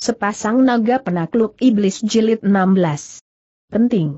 Sepasang naga penakluk iblis jilid 16. Penting.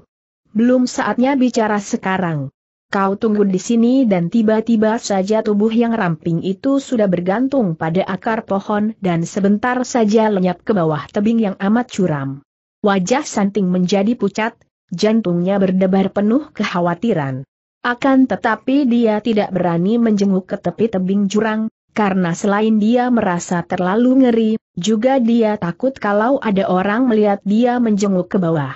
Belum saatnya bicara sekarang. Kau tunggu di sini dan tiba-tiba saja tubuh yang ramping itu sudah bergantung pada akar pohon dan sebentar saja lenyap ke bawah tebing yang amat curam. Wajah Santing menjadi pucat, jantungnya berdebar penuh kekhawatiran. Akan tetapi dia tidak berani menjenguk ke tepi tebing jurang, karena selain dia merasa terlalu ngeri, juga dia takut kalau ada orang melihat dia menjenguk ke bawah.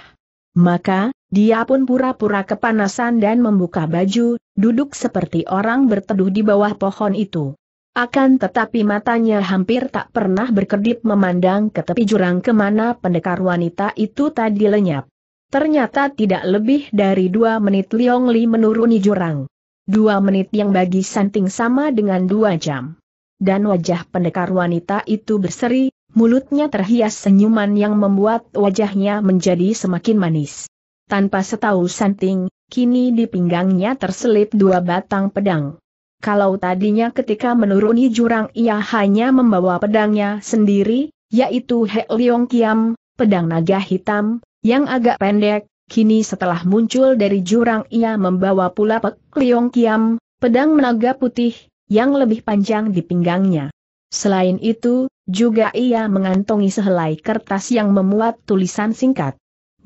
Maka, dia pun pura-pura kepanasan dan membuka baju, duduk seperti orang berteduh di bawah pohon itu. Akan tetapi matanya hampir tak pernah berkedip memandang ke tepi jurang kemana pendekar wanita itu tadi lenyap. Ternyata tidak lebih dari dua menit Liong Li menuruni jurang. Dua menit yang bagi Santing sama dengan dua jam dan wajah pendekar wanita itu berseri, mulutnya terhias senyuman yang membuat wajahnya menjadi semakin manis. Tanpa setahu santing, kini di pinggangnya terselip dua batang pedang. Kalau tadinya ketika menuruni jurang ia hanya membawa pedangnya sendiri, yaitu He Leong Kiam, pedang naga hitam, yang agak pendek, kini setelah muncul dari jurang ia membawa pula Pek Leong Kiam, pedang naga putih, yang lebih panjang di pinggangnya. Selain itu, juga ia mengantongi sehelai kertas yang memuat tulisan singkat.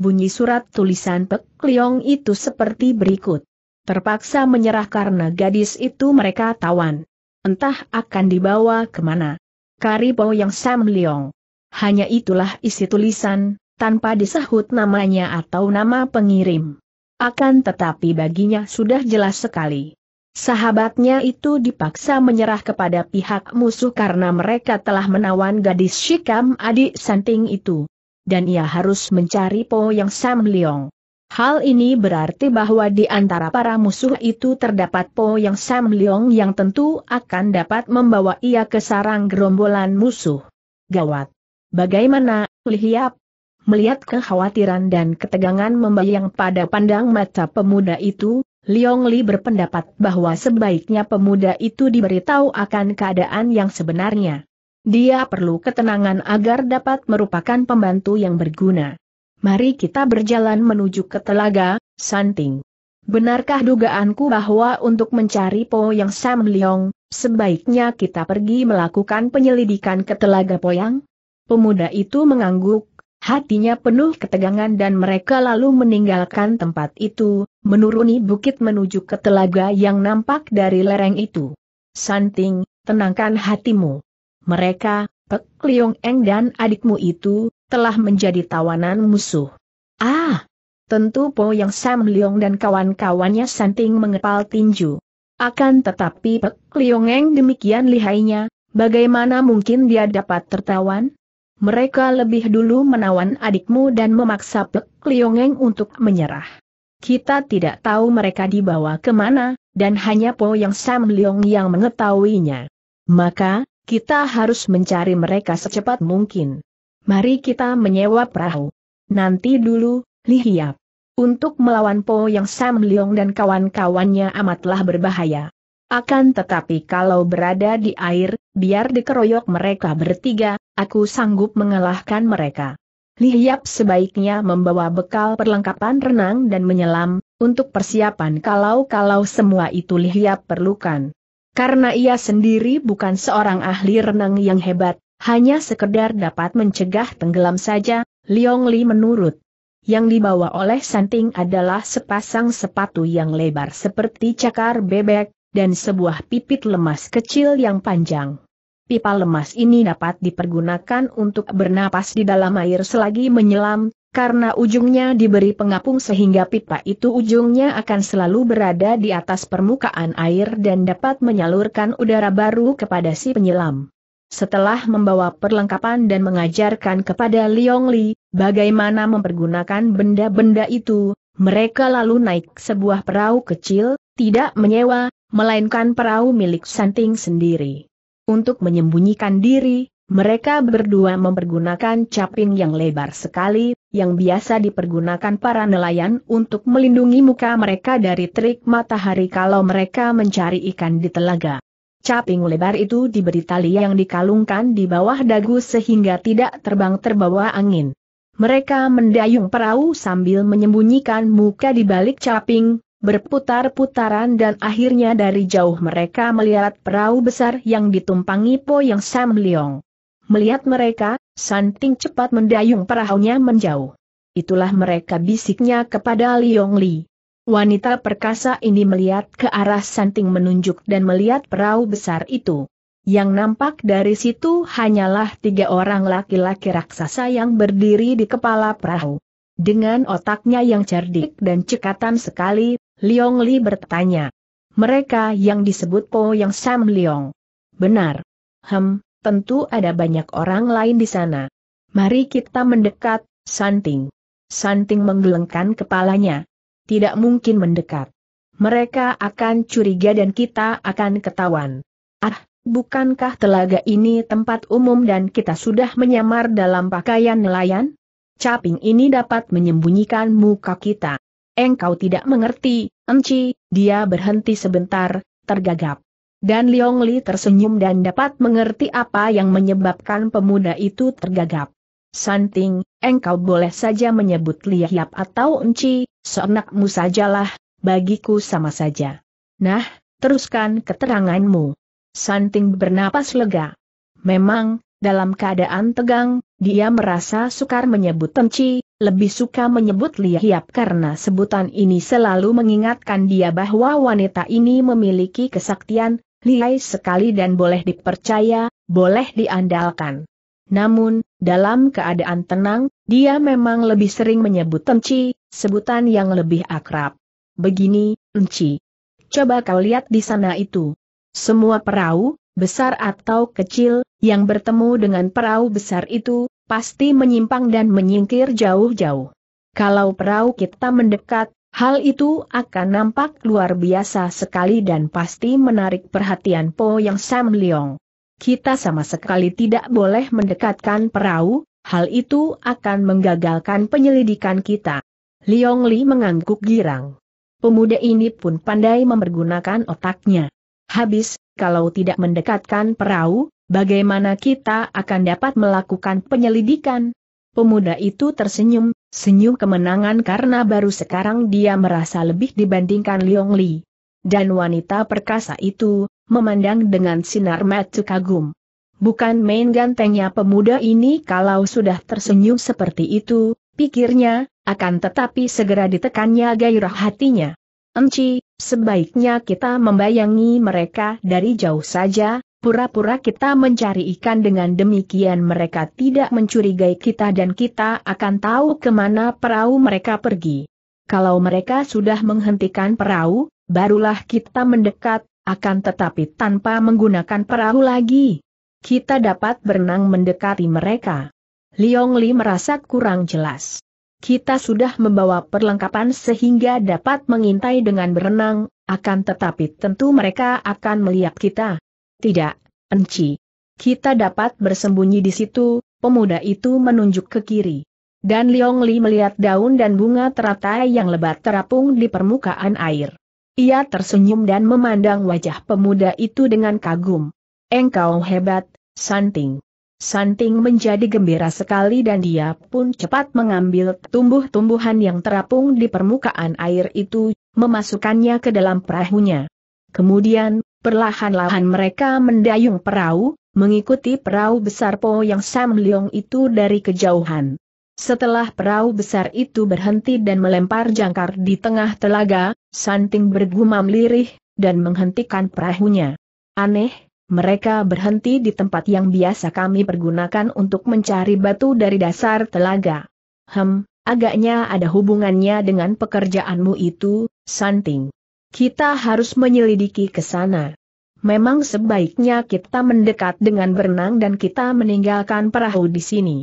Bunyi surat tulisan Pek Liong itu seperti berikut. Terpaksa menyerah karena gadis itu mereka tawan. Entah akan dibawa kemana. Karibo yang Sam Liong. Hanya itulah isi tulisan, tanpa disahut namanya atau nama pengirim. Akan tetapi baginya sudah jelas sekali. Sahabatnya itu dipaksa menyerah kepada pihak musuh karena mereka telah menawan gadis Shikam adik santing itu. Dan ia harus mencari Po Yang Sam Leong. Hal ini berarti bahwa di antara para musuh itu terdapat Po Yang Sam Leong yang tentu akan dapat membawa ia ke sarang gerombolan musuh. Gawat! Bagaimana, Lihiap? Melihat kekhawatiran dan ketegangan membayang pada pandang mata pemuda itu, Liong Li berpendapat bahwa sebaiknya pemuda itu diberitahu akan keadaan yang sebenarnya. Dia perlu ketenangan agar dapat merupakan pembantu yang berguna. Mari kita berjalan menuju ke telaga, Santing. Benarkah dugaanku bahwa untuk mencari Po Yang Sam Liong, sebaiknya kita pergi melakukan penyelidikan ke telaga yang? Pemuda itu mengangguk, hatinya penuh ketegangan dan mereka lalu meninggalkan tempat itu, menuruni bukit menuju ke telaga yang nampak dari lereng itu. Santing, tenangkan hatimu. Mereka, Pek Liong Eng dan adikmu itu, telah menjadi tawanan musuh. Ah! Tentu Po Yang Sam Liong dan kawan-kawannya Santing mengepal tinju. Akan tetapi Pek Liong Eng demikian lihainya, bagaimana mungkin dia dapat tertawan? Mereka lebih dulu menawan adikmu dan memaksa Pek Eng untuk menyerah. Kita tidak tahu mereka dibawa kemana, dan hanya Po Yang Sam Leong yang mengetahuinya. Maka, kita harus mencari mereka secepat mungkin. Mari kita menyewa perahu. Nanti dulu, Li Hiap. Untuk melawan Po Yang Sam Leong dan kawan-kawannya amatlah berbahaya. Akan tetapi kalau berada di air, biar dikeroyok mereka bertiga, aku sanggup mengalahkan mereka. Lihiap sebaiknya membawa bekal perlengkapan renang dan menyelam, untuk persiapan kalau-kalau semua itu Lihiap perlukan. Karena ia sendiri bukan seorang ahli renang yang hebat, hanya sekedar dapat mencegah tenggelam saja, Liong Li menurut. Yang dibawa oleh Santing adalah sepasang sepatu yang lebar seperti cakar bebek, dan sebuah pipit lemas kecil yang panjang pipa lemas ini dapat dipergunakan untuk bernapas di dalam air selagi menyelam, karena ujungnya diberi pengapung sehingga pipa itu ujungnya akan selalu berada di atas permukaan air dan dapat menyalurkan udara baru kepada si penyelam. Setelah membawa perlengkapan dan mengajarkan kepada Liong Li bagaimana mempergunakan benda-benda itu, mereka lalu naik sebuah perahu kecil, tidak menyewa, melainkan perahu milik Santing sendiri. Untuk menyembunyikan diri, mereka berdua mempergunakan caping yang lebar sekali, yang biasa dipergunakan para nelayan untuk melindungi muka mereka dari terik matahari kalau mereka mencari ikan di telaga. Caping lebar itu diberi tali yang dikalungkan di bawah dagu sehingga tidak terbang terbawa angin. Mereka mendayung perahu sambil menyembunyikan muka di balik caping, berputar-putaran dan akhirnya dari jauh mereka melihat perahu besar yang ditumpangi Po Yang Sam Leong. Melihat mereka, Santing cepat mendayung perahunya menjauh. Itulah mereka bisiknya kepada Liong Li. Wanita perkasa ini melihat ke arah Santing menunjuk dan melihat perahu besar itu. Yang nampak dari situ hanyalah tiga orang laki-laki raksasa yang berdiri di kepala perahu. Dengan otaknya yang cerdik dan cekatan sekali, Liong Li bertanya. Mereka yang disebut Po Yang Sam Liong. Benar. Hem, tentu ada banyak orang lain di sana. Mari kita mendekat, Santing. Santing menggelengkan kepalanya. Tidak mungkin mendekat. Mereka akan curiga dan kita akan ketahuan. Ah, bukankah telaga ini tempat umum dan kita sudah menyamar dalam pakaian nelayan? Caping ini dapat menyembunyikan muka kita engkau tidak mengerti, Enci, dia berhenti sebentar, tergagap. Dan Liong Li tersenyum dan dapat mengerti apa yang menyebabkan pemuda itu tergagap. Santing, engkau boleh saja menyebut Liap atau Enci, seenakmu sajalah, bagiku sama saja. Nah, teruskan keteranganmu. Santing bernapas lega. Memang, dalam keadaan tegang, dia merasa sukar menyebut Tenci, lebih suka menyebut Lia Hiap karena sebutan ini selalu mengingatkan dia bahwa wanita ini memiliki kesaktian, lihai sekali dan boleh dipercaya, boleh diandalkan. Namun, dalam keadaan tenang, dia memang lebih sering menyebut Tenci, sebutan yang lebih akrab. Begini, Enci. Coba kau lihat di sana itu. Semua perahu, besar atau kecil, yang bertemu dengan perahu besar itu, pasti menyimpang dan menyingkir jauh-jauh. Kalau perahu kita mendekat, hal itu akan nampak luar biasa sekali dan pasti menarik perhatian Po Yang Sam Leong. Kita sama sekali tidak boleh mendekatkan perahu, hal itu akan menggagalkan penyelidikan kita. Leong Li mengangguk girang. Pemuda ini pun pandai mempergunakan otaknya. Habis, kalau tidak mendekatkan perahu, bagaimana kita akan dapat melakukan penyelidikan? Pemuda itu tersenyum, senyum kemenangan karena baru sekarang dia merasa lebih dibandingkan Liong Li. Dan wanita perkasa itu, memandang dengan sinar mata kagum. Bukan main gantengnya pemuda ini kalau sudah tersenyum seperti itu, pikirnya, akan tetapi segera ditekannya gairah hatinya. Enci, Sebaiknya kita membayangi mereka dari jauh saja, pura-pura kita mencari ikan dengan demikian mereka tidak mencurigai kita dan kita akan tahu kemana perahu mereka pergi. Kalau mereka sudah menghentikan perahu, barulah kita mendekat, akan tetapi tanpa menggunakan perahu lagi. Kita dapat berenang mendekati mereka. Liong Li merasa kurang jelas kita sudah membawa perlengkapan sehingga dapat mengintai dengan berenang, akan tetapi tentu mereka akan melihat kita. Tidak, Enci. Kita dapat bersembunyi di situ, pemuda itu menunjuk ke kiri. Dan Liong Li melihat daun dan bunga teratai yang lebat terapung di permukaan air. Ia tersenyum dan memandang wajah pemuda itu dengan kagum. Engkau hebat, Santing. Santing menjadi gembira sekali dan dia pun cepat mengambil tumbuh-tumbuhan yang terapung di permukaan air itu, memasukkannya ke dalam perahunya. Kemudian, perlahan-lahan mereka mendayung perahu, mengikuti perahu besar Po yang Sam Leong itu dari kejauhan. Setelah perahu besar itu berhenti dan melempar jangkar di tengah telaga, Santing bergumam lirih, dan menghentikan perahunya. Aneh, mereka berhenti di tempat yang biasa kami pergunakan untuk mencari batu dari dasar telaga. Hem, agaknya ada hubungannya dengan pekerjaanmu itu, Santing. Kita harus menyelidiki ke sana. Memang sebaiknya kita mendekat dengan berenang dan kita meninggalkan perahu di sini.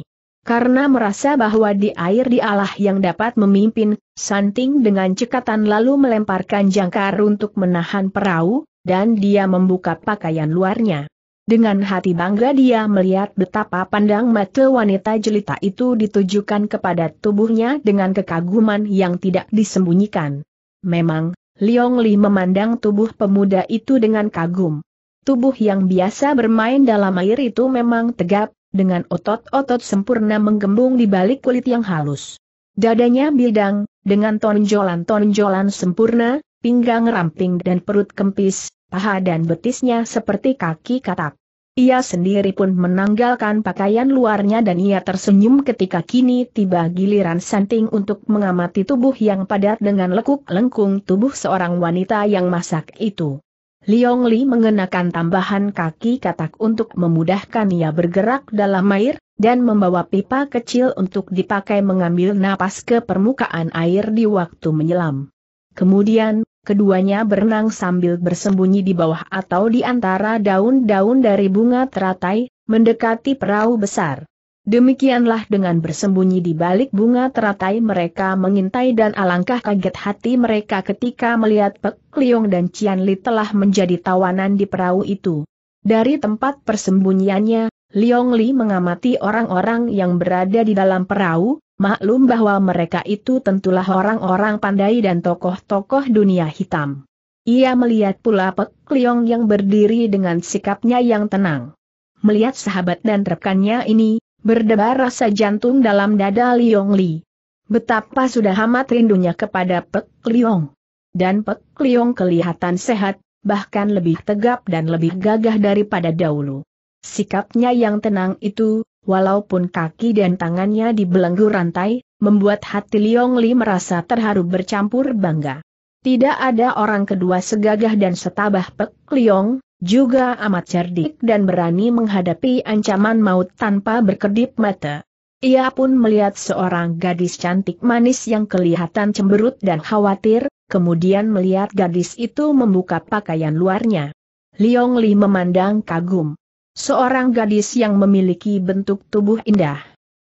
Karena merasa bahwa di air dialah yang dapat memimpin, Santing dengan cekatan lalu melemparkan jangkar untuk menahan perahu, dan dia membuka pakaian luarnya. Dengan hati bangga dia melihat betapa pandang mata wanita jelita itu ditujukan kepada tubuhnya dengan kekaguman yang tidak disembunyikan. Memang, Liong Li memandang tubuh pemuda itu dengan kagum. Tubuh yang biasa bermain dalam air itu memang tegap, dengan otot-otot sempurna menggembung di balik kulit yang halus. Dadanya bidang, dengan tonjolan-tonjolan sempurna, pinggang ramping dan perut kempis, paha dan betisnya seperti kaki katak. Ia sendiri pun menanggalkan pakaian luarnya dan ia tersenyum ketika kini tiba giliran Santing untuk mengamati tubuh yang padat dengan lekuk-lengkung tubuh seorang wanita yang masak itu. Liong Li mengenakan tambahan kaki katak untuk memudahkan ia bergerak dalam air, dan membawa pipa kecil untuk dipakai mengambil napas ke permukaan air di waktu menyelam. Kemudian, keduanya berenang sambil bersembunyi di bawah atau di antara daun-daun dari bunga teratai, mendekati perahu besar. Demikianlah dengan bersembunyi di balik bunga teratai mereka mengintai dan alangkah kaget hati mereka ketika melihat Pek Liong dan Cian Li telah menjadi tawanan di perahu itu. Dari tempat persembunyiannya, Liong Li mengamati orang-orang yang berada di dalam perahu, Maklum bahwa mereka itu tentulah orang-orang pandai dan tokoh-tokoh dunia hitam. Ia melihat pula Pek Liong yang berdiri dengan sikapnya yang tenang. Melihat sahabat dan rekannya ini, berdebar rasa jantung dalam dada Liong Li. Betapa sudah amat rindunya kepada Pek Liong. Dan Pek Liong kelihatan sehat, bahkan lebih tegap dan lebih gagah daripada dahulu. Sikapnya yang tenang itu, walaupun kaki dan tangannya dibelenggu rantai, membuat hati Liong Li merasa terharu bercampur bangga. Tidak ada orang kedua segagah dan setabah Pek Liong, juga amat cerdik dan berani menghadapi ancaman maut tanpa berkedip mata. Ia pun melihat seorang gadis cantik manis yang kelihatan cemberut dan khawatir, kemudian melihat gadis itu membuka pakaian luarnya. Liong Li memandang kagum. Seorang gadis yang memiliki bentuk tubuh indah.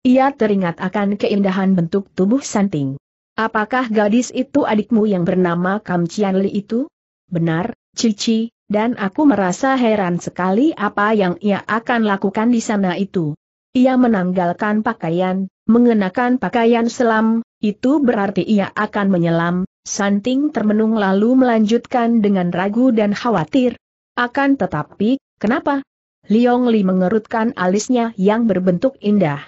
Ia teringat akan keindahan bentuk tubuh Santing. Apakah gadis itu adikmu yang bernama Kam Chian itu? Benar, Cici, dan aku merasa heran sekali apa yang ia akan lakukan di sana itu. Ia menanggalkan pakaian, mengenakan pakaian selam, itu berarti ia akan menyelam, Santing termenung lalu melanjutkan dengan ragu dan khawatir. Akan tetapi, kenapa? Liong Li mengerutkan alisnya yang berbentuk indah.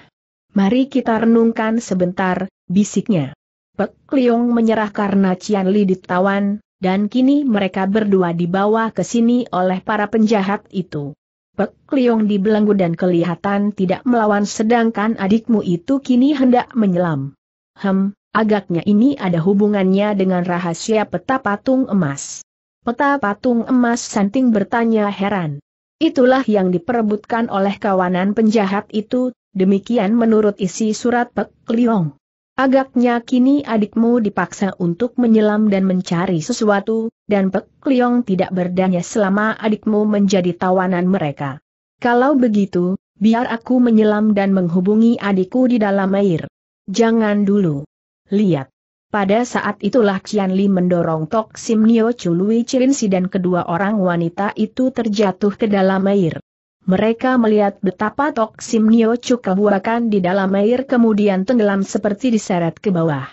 Mari kita renungkan sebentar, bisiknya. Pek Liong menyerah karena Cian Li ditawan, dan kini mereka berdua dibawa ke sini oleh para penjahat itu. Pek Liong dibelenggu dan kelihatan tidak melawan sedangkan adikmu itu kini hendak menyelam. Hem, agaknya ini ada hubungannya dengan rahasia peta patung emas. Peta patung emas Santing bertanya heran. Itulah yang diperebutkan oleh kawanan penjahat itu, demikian menurut isi surat Pek Liong. Agaknya kini adikmu dipaksa untuk menyelam dan mencari sesuatu, dan Pek Liong tidak berdaya selama adikmu menjadi tawanan mereka. Kalau begitu, biar aku menyelam dan menghubungi adikku di dalam air. Jangan dulu. Lihat. Pada saat itulah Qian Li mendorong Tok Sim Nio Chului Cirinsi dan kedua orang wanita itu terjatuh ke dalam air. Mereka melihat betapa Tok Sim Nio Chu kebuakan di dalam air kemudian tenggelam seperti diseret ke bawah.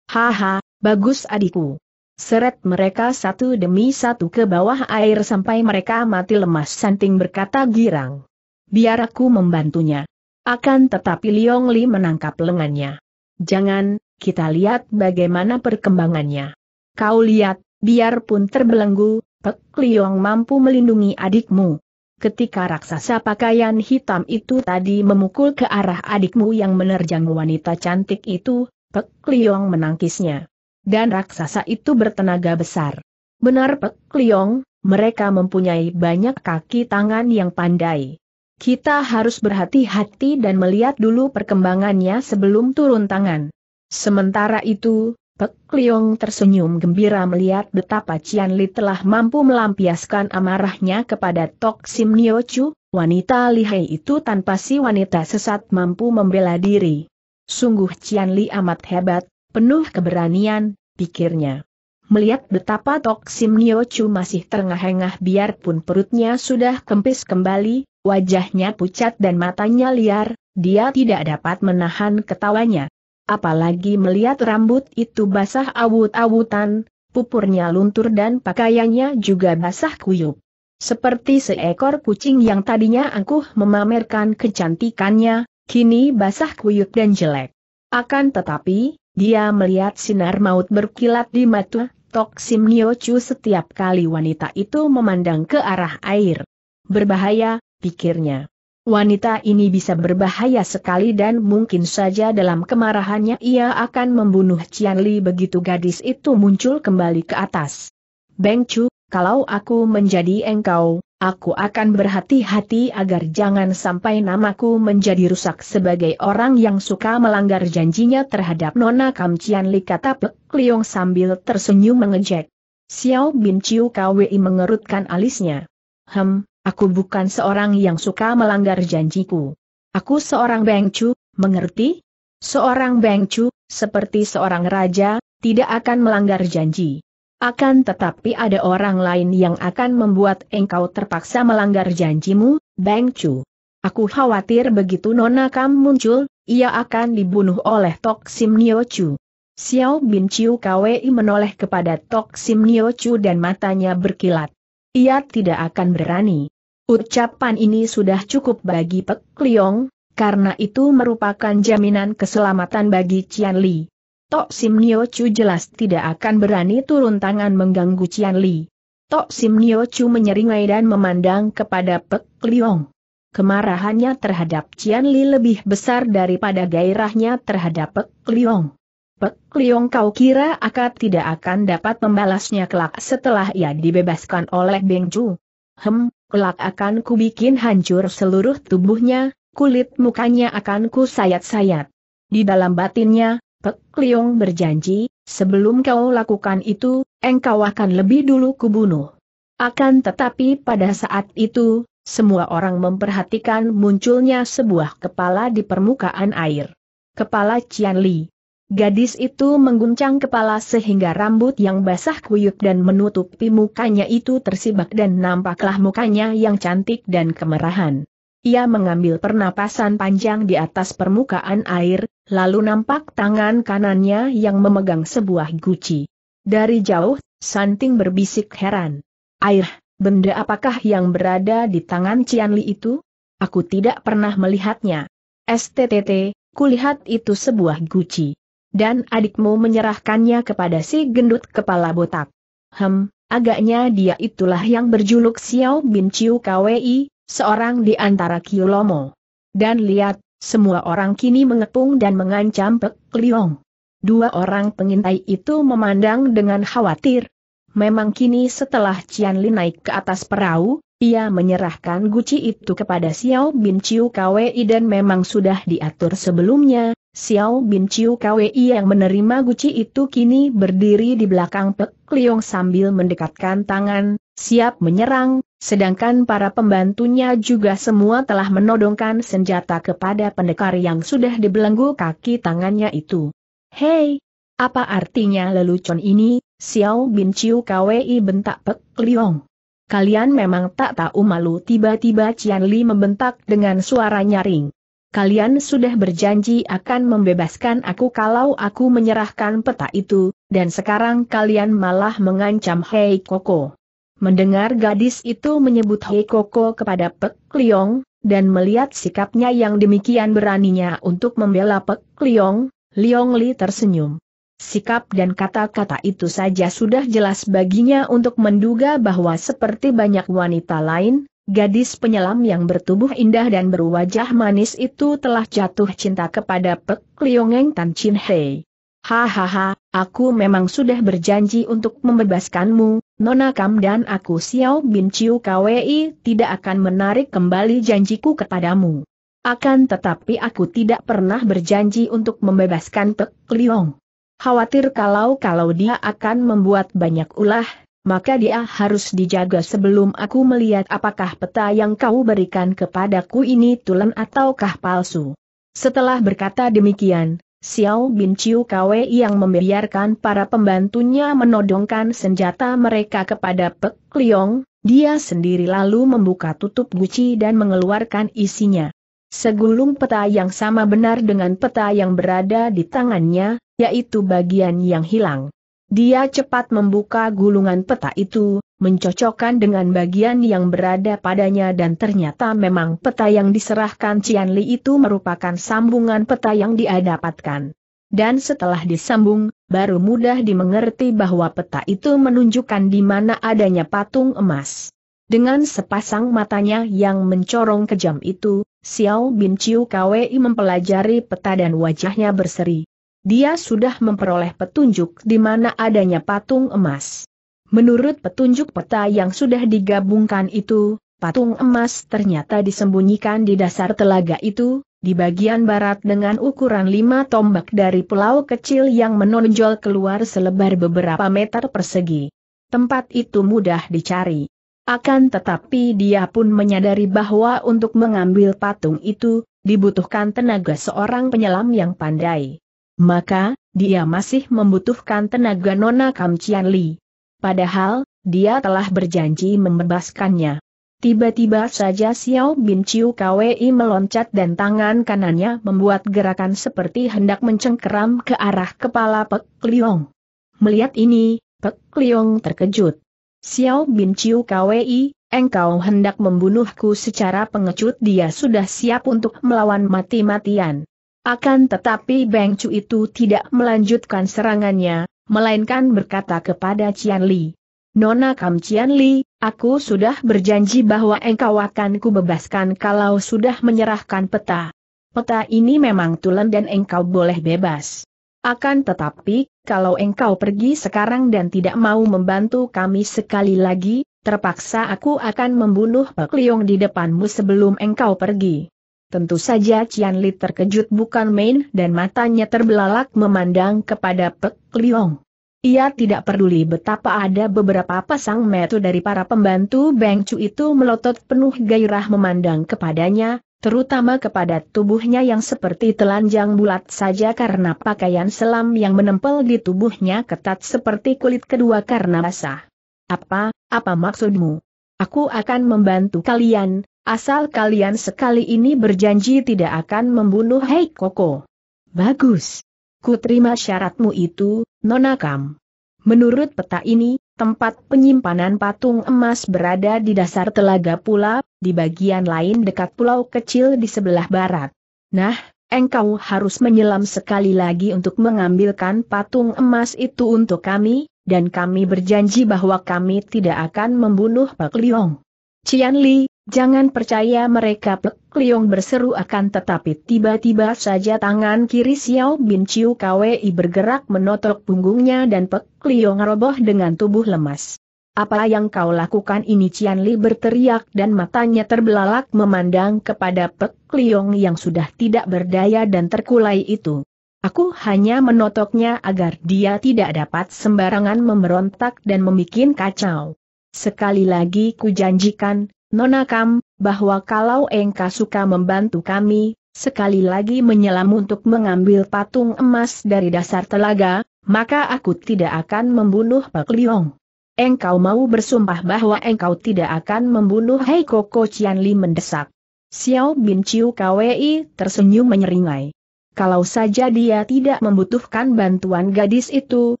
Haha, bagus adikku. Seret mereka satu demi satu ke bawah air sampai mereka mati lemas santing berkata girang. Biar aku membantunya. Akan tetapi Liong Li menangkap lengannya. Jangan, kita lihat bagaimana perkembangannya. Kau lihat, biarpun terbelenggu, Pek Liong mampu melindungi adikmu. Ketika raksasa pakaian hitam itu tadi memukul ke arah adikmu yang menerjang wanita cantik itu, Pek Liong menangkisnya. Dan raksasa itu bertenaga besar. Benar Pek Liong, mereka mempunyai banyak kaki tangan yang pandai. Kita harus berhati-hati dan melihat dulu perkembangannya sebelum turun tangan. Sementara itu, Pek Liong tersenyum gembira melihat betapa Cian Li telah mampu melampiaskan amarahnya kepada Tok Sim Nio Chu, wanita lihai itu tanpa si wanita sesat mampu membela diri. Sungguh Cian Li amat hebat, penuh keberanian, pikirnya. Melihat betapa Tok Sim Nio Chu masih terengah-engah biarpun perutnya sudah kempis kembali, wajahnya pucat dan matanya liar, dia tidak dapat menahan ketawanya. Apalagi melihat rambut itu basah awut-awutan, pupurnya luntur dan pakaiannya juga basah kuyup. Seperti seekor kucing yang tadinya angkuh memamerkan kecantikannya, kini basah kuyup dan jelek. Akan tetapi, dia melihat sinar maut berkilat di mata Tok Sim Niochu setiap kali wanita itu memandang ke arah air. Berbahaya, pikirnya. Wanita ini bisa berbahaya sekali dan mungkin saja dalam kemarahannya ia akan membunuh Cian Li begitu gadis itu muncul kembali ke atas. Beng Chu, kalau aku menjadi engkau, aku akan berhati-hati agar jangan sampai namaku menjadi rusak sebagai orang yang suka melanggar janjinya terhadap Nona Kam Cian Li kata Pek Liong sambil tersenyum mengejek. Xiao Bin Chiu Kwei mengerutkan alisnya. Hem, Aku bukan seorang yang suka melanggar janjiku. Aku seorang bengcu, mengerti? Seorang bengcu, seperti seorang raja, tidak akan melanggar janji. Akan tetapi ada orang lain yang akan membuat engkau terpaksa melanggar janjimu, bengcu. Aku khawatir begitu Nona Kam muncul, ia akan dibunuh oleh toksim Sim Xiao Bin Chiu Kwei menoleh kepada toksim Sim dan matanya berkilat. Ia tidak akan berani. Ucapan ini sudah cukup bagi Pek Liong, karena itu merupakan jaminan keselamatan bagi Cian Li. Tok Sim Nio Chu jelas tidak akan berani turun tangan mengganggu Cian Li. Tok Sim Nio Chu menyeringai dan memandang kepada Pek Liong. Kemarahannya terhadap Cian Li lebih besar daripada gairahnya terhadap Pek Liong. Pek Liong kau kira akad tidak akan dapat membalasnya kelak setelah ia dibebaskan oleh Beng Chu? Hem, Kelak akan kubikin hancur seluruh tubuhnya, kulit mukanya akan kusayat sayat-sayat. Di dalam batinnya, Pek Liong berjanji, sebelum kau lakukan itu, engkau akan lebih dulu kubunuh. Akan tetapi pada saat itu, semua orang memperhatikan munculnya sebuah kepala di permukaan air. Kepala Cian Li. Gadis itu mengguncang kepala sehingga rambut yang basah kuyup dan menutupi mukanya itu tersibak dan nampaklah mukanya yang cantik dan kemerahan. Ia mengambil pernapasan panjang di atas permukaan air, lalu nampak tangan kanannya yang memegang sebuah guci. Dari jauh, Santing berbisik heran. Air, benda apakah yang berada di tangan Cianli itu? Aku tidak pernah melihatnya. STTT, kulihat itu sebuah guci dan adikmu menyerahkannya kepada si gendut kepala botak. Hem, agaknya dia itulah yang berjuluk Xiao Bin Chiu Kwei, seorang di antara Kilomo. Dan lihat, semua orang kini mengepung dan mengancam Pek Liong. Dua orang pengintai itu memandang dengan khawatir. Memang kini setelah Cian Li naik ke atas perahu, ia menyerahkan guci itu kepada Xiao Bin Chiu Kwei dan memang sudah diatur sebelumnya, Xiao Bin Chiu KWI yang menerima guci itu kini berdiri di belakang Pek Liong sambil mendekatkan tangan, siap menyerang, sedangkan para pembantunya juga semua telah menodongkan senjata kepada pendekar yang sudah dibelenggu kaki tangannya itu. Hei, apa artinya lelucon ini, Xiao Bin Chiu KWI bentak Pek Liong? Kalian memang tak tahu malu tiba-tiba Cian Li membentak dengan suara nyaring kalian sudah berjanji akan membebaskan aku kalau aku menyerahkan peta itu, dan sekarang kalian malah mengancam Hei Koko. Mendengar gadis itu menyebut Hei Koko kepada Pek Liong, dan melihat sikapnya yang demikian beraninya untuk membela Pek Liong, Liong Li tersenyum. Sikap dan kata-kata itu saja sudah jelas baginya untuk menduga bahwa seperti banyak wanita lain, Gadis penyelam yang bertubuh indah dan berwajah manis itu telah jatuh cinta kepada Pek Liongeng Tan Chin Hei. Hahaha, aku memang sudah berjanji untuk membebaskanmu, Nona Kam dan aku Xiao Bin Chiu Kwei tidak akan menarik kembali janjiku kepadamu. Akan tetapi aku tidak pernah berjanji untuk membebaskan Pek Liong. Khawatir kalau-kalau dia akan membuat banyak ulah, maka dia harus dijaga sebelum aku melihat apakah peta yang kau berikan kepadaku ini tulen ataukah palsu. Setelah berkata demikian, Xiao Bin Chiu Kwe yang membiarkan para pembantunya menodongkan senjata mereka kepada Pek Liong, dia sendiri lalu membuka tutup guci dan mengeluarkan isinya. Segulung peta yang sama benar dengan peta yang berada di tangannya, yaitu bagian yang hilang. Dia cepat membuka gulungan peta itu, mencocokkan dengan bagian yang berada padanya dan ternyata memang peta yang diserahkan Cian Li itu merupakan sambungan peta yang diadapatkan. Dan setelah disambung, baru mudah dimengerti bahwa peta itu menunjukkan di mana adanya patung emas. Dengan sepasang matanya yang mencorong kejam itu, Xiao Bin Chiu Kwei mempelajari peta dan wajahnya berseri. Dia sudah memperoleh petunjuk di mana adanya patung emas. Menurut petunjuk peta yang sudah digabungkan itu, patung emas ternyata disembunyikan di dasar telaga itu, di bagian barat dengan ukuran lima tombak dari pulau kecil yang menonjol keluar selebar beberapa meter persegi. Tempat itu mudah dicari. Akan tetapi dia pun menyadari bahwa untuk mengambil patung itu, dibutuhkan tenaga seorang penyelam yang pandai maka, dia masih membutuhkan tenaga Nona Kam Chian Li. Padahal, dia telah berjanji membebaskannya. Tiba-tiba saja Xiao Bin Chiu KWI meloncat dan tangan kanannya membuat gerakan seperti hendak mencengkeram ke arah kepala Pek Liong. Melihat ini, Pek Liong terkejut. Xiao Bin Chiu KWI, engkau hendak membunuhku secara pengecut dia sudah siap untuk melawan mati-matian. Akan tetapi Beng Cu itu tidak melanjutkan serangannya, melainkan berkata kepada Cian Li. Nona Kam Cian Li, aku sudah berjanji bahwa engkau akan kubebaskan kalau sudah menyerahkan peta. Peta ini memang tulen dan engkau boleh bebas. Akan tetapi, kalau engkau pergi sekarang dan tidak mau membantu kami sekali lagi, terpaksa aku akan membunuh Pek Liong di depanmu sebelum engkau pergi. Tentu saja Cian Li terkejut bukan main dan matanya terbelalak memandang kepada Pek Liong. Ia tidak peduli betapa ada beberapa pasang metu dari para pembantu Beng Cu itu melotot penuh gairah memandang kepadanya, terutama kepada tubuhnya yang seperti telanjang bulat saja karena pakaian selam yang menempel di tubuhnya ketat seperti kulit kedua karena basah. Apa, apa maksudmu? Aku akan membantu kalian, Asal kalian sekali ini berjanji tidak akan membunuh Hei Koko. Bagus. Ku terima syaratmu itu, Nonakam. Menurut peta ini, tempat penyimpanan patung emas berada di dasar telaga pula, di bagian lain dekat pulau kecil di sebelah barat. Nah, engkau harus menyelam sekali lagi untuk mengambilkan patung emas itu untuk kami, dan kami berjanji bahwa kami tidak akan membunuh Pak Liong. Cian Li, Jangan percaya mereka Pek Liong berseru akan tetapi tiba-tiba saja tangan kiri Xiao Bin Chiu KWI bergerak menotok punggungnya dan Pek Liong roboh dengan tubuh lemas. Apa yang kau lakukan ini Cian Li berteriak dan matanya terbelalak memandang kepada Pek Liong yang sudah tidak berdaya dan terkulai itu. Aku hanya menotoknya agar dia tidak dapat sembarangan memberontak dan membuat kacau. Sekali lagi kujanjikan, Nona Kam, bahwa kalau engkau suka membantu kami, sekali lagi menyelam untuk mengambil patung emas dari dasar telaga, maka aku tidak akan membunuh Pak Liong. Engkau mau bersumpah bahwa engkau tidak akan membunuh Hei Koko Cian mendesak. Xiao Bin Chiu KWI tersenyum menyeringai. Kalau saja dia tidak membutuhkan bantuan gadis itu,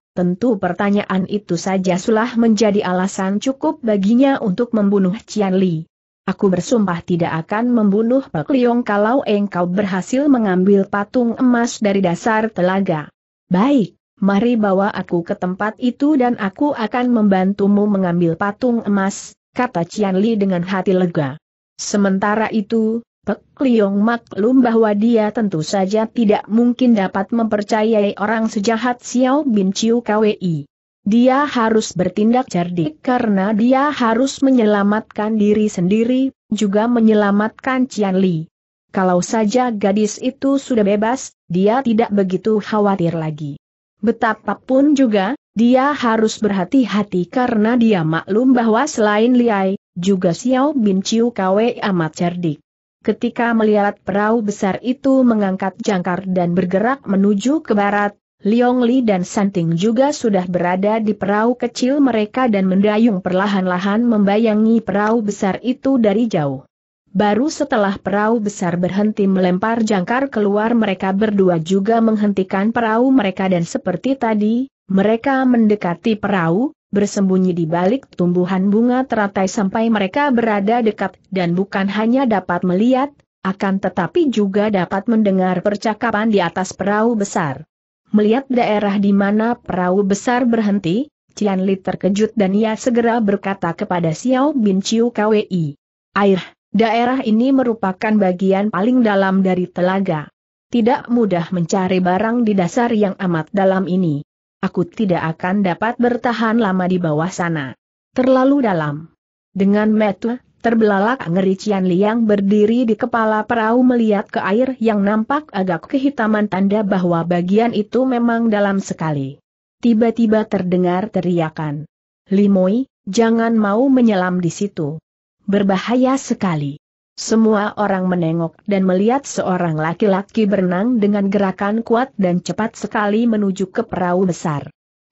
Tentu pertanyaan itu saja sudah menjadi alasan cukup baginya untuk membunuh Cian Li. Aku bersumpah tidak akan membunuh Pak Liong kalau engkau berhasil mengambil patung emas dari dasar telaga. Baik, mari bawa aku ke tempat itu dan aku akan membantumu mengambil patung emas, kata Cian Li dengan hati lega. Sementara itu, Pek Liong maklum bahwa dia tentu saja tidak mungkin dapat mempercayai orang sejahat Xiao Bin Chiu KWI. Dia harus bertindak cerdik karena dia harus menyelamatkan diri sendiri, juga menyelamatkan Cian Li. Kalau saja gadis itu sudah bebas, dia tidak begitu khawatir lagi. Betapapun juga, dia harus berhati-hati karena dia maklum bahwa selain Liai, juga Xiao Bin Chiu KWI amat cerdik. Ketika melihat perahu besar itu mengangkat jangkar dan bergerak menuju ke barat, Liong Li dan Santing juga sudah berada di perahu kecil mereka dan mendayung perlahan-lahan membayangi perahu besar itu dari jauh. Baru setelah perahu besar berhenti melempar jangkar keluar mereka berdua juga menghentikan perahu mereka dan seperti tadi, mereka mendekati perahu, bersembunyi di balik tumbuhan bunga teratai sampai mereka berada dekat dan bukan hanya dapat melihat, akan tetapi juga dapat mendengar percakapan di atas perahu besar. Melihat daerah di mana perahu besar berhenti, Cian Li terkejut dan ia segera berkata kepada Xiao Bin Chiu KWI. Air, daerah ini merupakan bagian paling dalam dari telaga. Tidak mudah mencari barang di dasar yang amat dalam ini. Aku tidak akan dapat bertahan lama di bawah sana. Terlalu dalam. Dengan metu, terbelalak ngeri Cian liang berdiri di kepala perahu melihat ke air yang nampak agak kehitaman tanda bahwa bagian itu memang dalam sekali. Tiba-tiba terdengar teriakan. Limoi, jangan mau menyelam di situ. Berbahaya sekali. Semua orang menengok dan melihat seorang laki-laki berenang dengan gerakan kuat dan cepat sekali menuju ke perahu besar.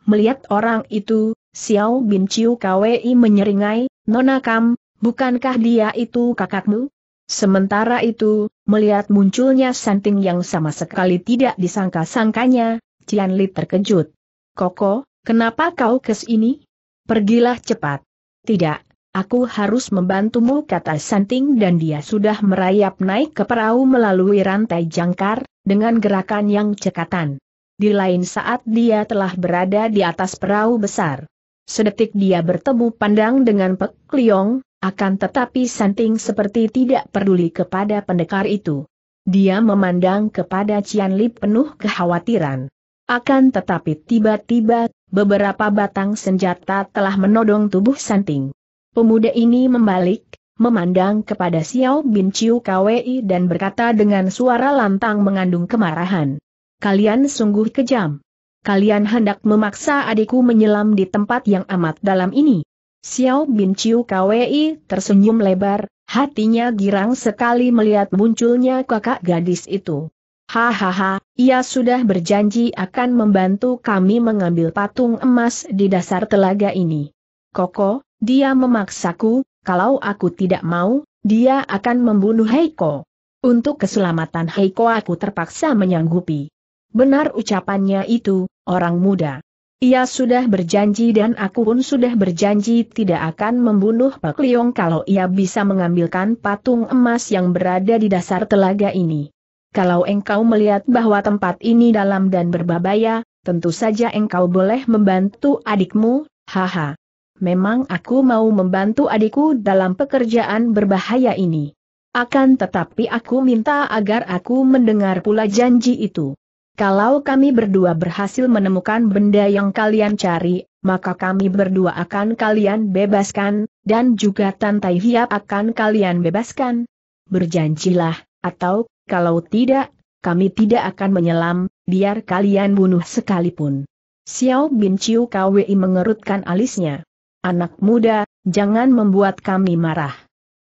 Melihat orang itu, Xiao Bin Chiu Kwei menyeringai, Nonakam, bukankah dia itu kakakmu? Sementara itu, melihat munculnya santing yang sama sekali tidak disangka-sangkanya, Cian Li terkejut. Koko, kenapa kau kesini? Pergilah cepat. Tidak, Aku harus membantumu kata Santing dan dia sudah merayap naik ke perahu melalui rantai jangkar, dengan gerakan yang cekatan. Di lain saat dia telah berada di atas perahu besar. Sedetik dia bertemu pandang dengan Pek Liong, akan tetapi Santing seperti tidak peduli kepada pendekar itu. Dia memandang kepada Cian Li penuh kekhawatiran. Akan tetapi tiba-tiba, beberapa batang senjata telah menodong tubuh Santing. Pemuda ini membalik, memandang kepada Xiao Bin Chiu Kwei dan berkata dengan suara lantang mengandung kemarahan. Kalian sungguh kejam. Kalian hendak memaksa adikku menyelam di tempat yang amat dalam ini. Xiao Bin Chiu Kwei tersenyum lebar, hatinya girang sekali melihat munculnya kakak gadis itu. Hahaha, ia sudah berjanji akan membantu kami mengambil patung emas di dasar telaga ini. Koko, dia memaksaku, kalau aku tidak mau, dia akan membunuh Heiko. Untuk keselamatan Heiko aku terpaksa menyanggupi. Benar ucapannya itu, orang muda. Ia sudah berjanji dan aku pun sudah berjanji tidak akan membunuh Pak Leong kalau ia bisa mengambilkan patung emas yang berada di dasar telaga ini. Kalau engkau melihat bahwa tempat ini dalam dan berbahaya, tentu saja engkau boleh membantu adikmu, haha memang aku mau membantu adikku dalam pekerjaan berbahaya ini. Akan tetapi aku minta agar aku mendengar pula janji itu. Kalau kami berdua berhasil menemukan benda yang kalian cari, maka kami berdua akan kalian bebaskan, dan juga Tantai Hiap akan kalian bebaskan. Berjanjilah, atau, kalau tidak, kami tidak akan menyelam, biar kalian bunuh sekalipun. Xiao Bin Chiu Kwei mengerutkan alisnya. Anak muda, jangan membuat kami marah.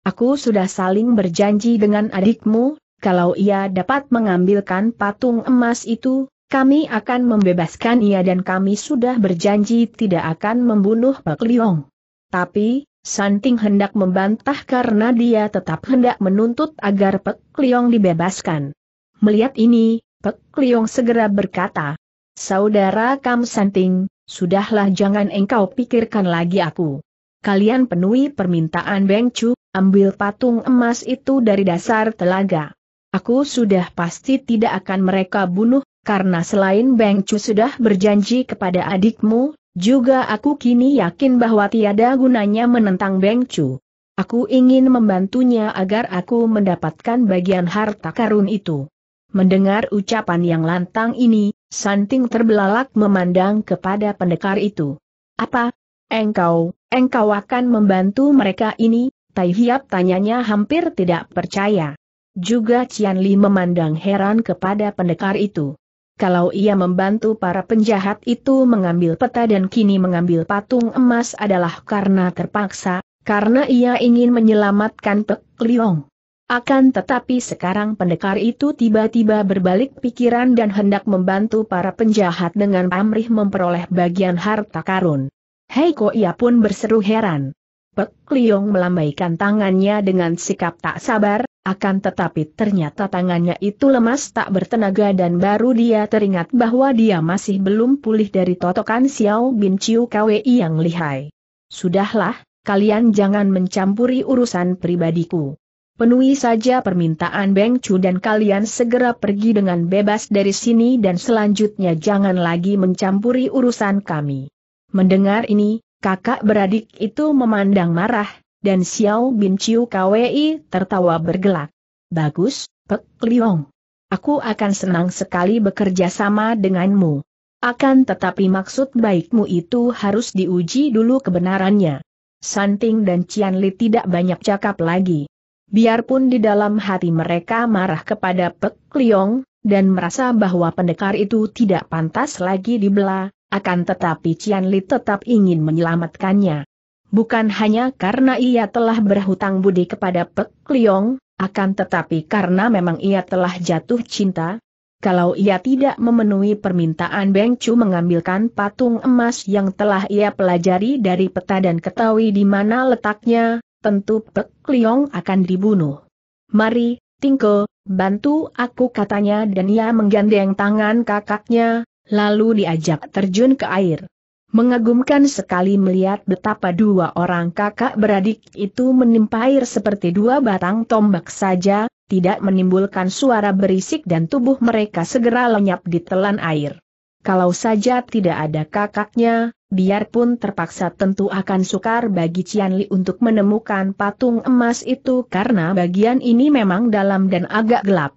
Aku sudah saling berjanji dengan adikmu, kalau ia dapat mengambilkan patung emas itu, kami akan membebaskan ia dan kami sudah berjanji tidak akan membunuh Pak Liong. Tapi, Santing hendak membantah karena dia tetap hendak menuntut agar Pek Liong dibebaskan. Melihat ini, Pek Liong segera berkata, Saudara Kam Santing, Sudahlah jangan engkau pikirkan lagi aku. Kalian penuhi permintaan Beng Chu, ambil patung emas itu dari dasar telaga. Aku sudah pasti tidak akan mereka bunuh, karena selain Beng Chu sudah berjanji kepada adikmu, juga aku kini yakin bahwa tiada gunanya menentang Beng Chu. Aku ingin membantunya agar aku mendapatkan bagian harta karun itu. Mendengar ucapan yang lantang ini, Santing terbelalak memandang kepada pendekar itu. Apa? Engkau, engkau akan membantu mereka ini? Tai Hiap tanyanya hampir tidak percaya. Juga Cian Li memandang heran kepada pendekar itu. Kalau ia membantu para penjahat itu mengambil peta dan kini mengambil patung emas adalah karena terpaksa, karena ia ingin menyelamatkan Pek Liong. Akan tetapi sekarang pendekar itu tiba-tiba berbalik pikiran dan hendak membantu para penjahat dengan pamrih memperoleh bagian harta karun. Hei kok ia pun berseru heran. Pek Liong melambaikan tangannya dengan sikap tak sabar, akan tetapi ternyata tangannya itu lemas tak bertenaga dan baru dia teringat bahwa dia masih belum pulih dari totokan Xiao Bin Chiu KWI yang lihai. Sudahlah, kalian jangan mencampuri urusan pribadiku. Penuhi saja permintaan Beng Chu dan kalian segera pergi dengan bebas dari sini dan selanjutnya jangan lagi mencampuri urusan kami. Mendengar ini, kakak beradik itu memandang marah, dan Xiao Bin Chiu KWI tertawa bergelak. Bagus, Pek Liong. Aku akan senang sekali bekerja sama denganmu. Akan tetapi maksud baikmu itu harus diuji dulu kebenarannya. Santing dan Cianli tidak banyak cakap lagi. Biarpun di dalam hati mereka marah kepada Pek Liong, dan merasa bahwa pendekar itu tidak pantas lagi dibela, akan tetapi Cian Li tetap ingin menyelamatkannya. Bukan hanya karena ia telah berhutang budi kepada Pek Liong, akan tetapi karena memang ia telah jatuh cinta, kalau ia tidak memenuhi permintaan Beng Chu mengambilkan patung emas yang telah ia pelajari dari peta dan ketahui di mana letaknya, tentu Pek Liong akan dibunuh. Mari, Tingko, bantu aku katanya dan ia menggandeng tangan kakaknya, lalu diajak terjun ke air. Mengagumkan sekali melihat betapa dua orang kakak beradik itu menimpa air seperti dua batang tombak saja, tidak menimbulkan suara berisik dan tubuh mereka segera lenyap di telan air kalau saja tidak ada kakaknya, biarpun terpaksa tentu akan sukar bagi Cianli untuk menemukan patung emas itu karena bagian ini memang dalam dan agak gelap.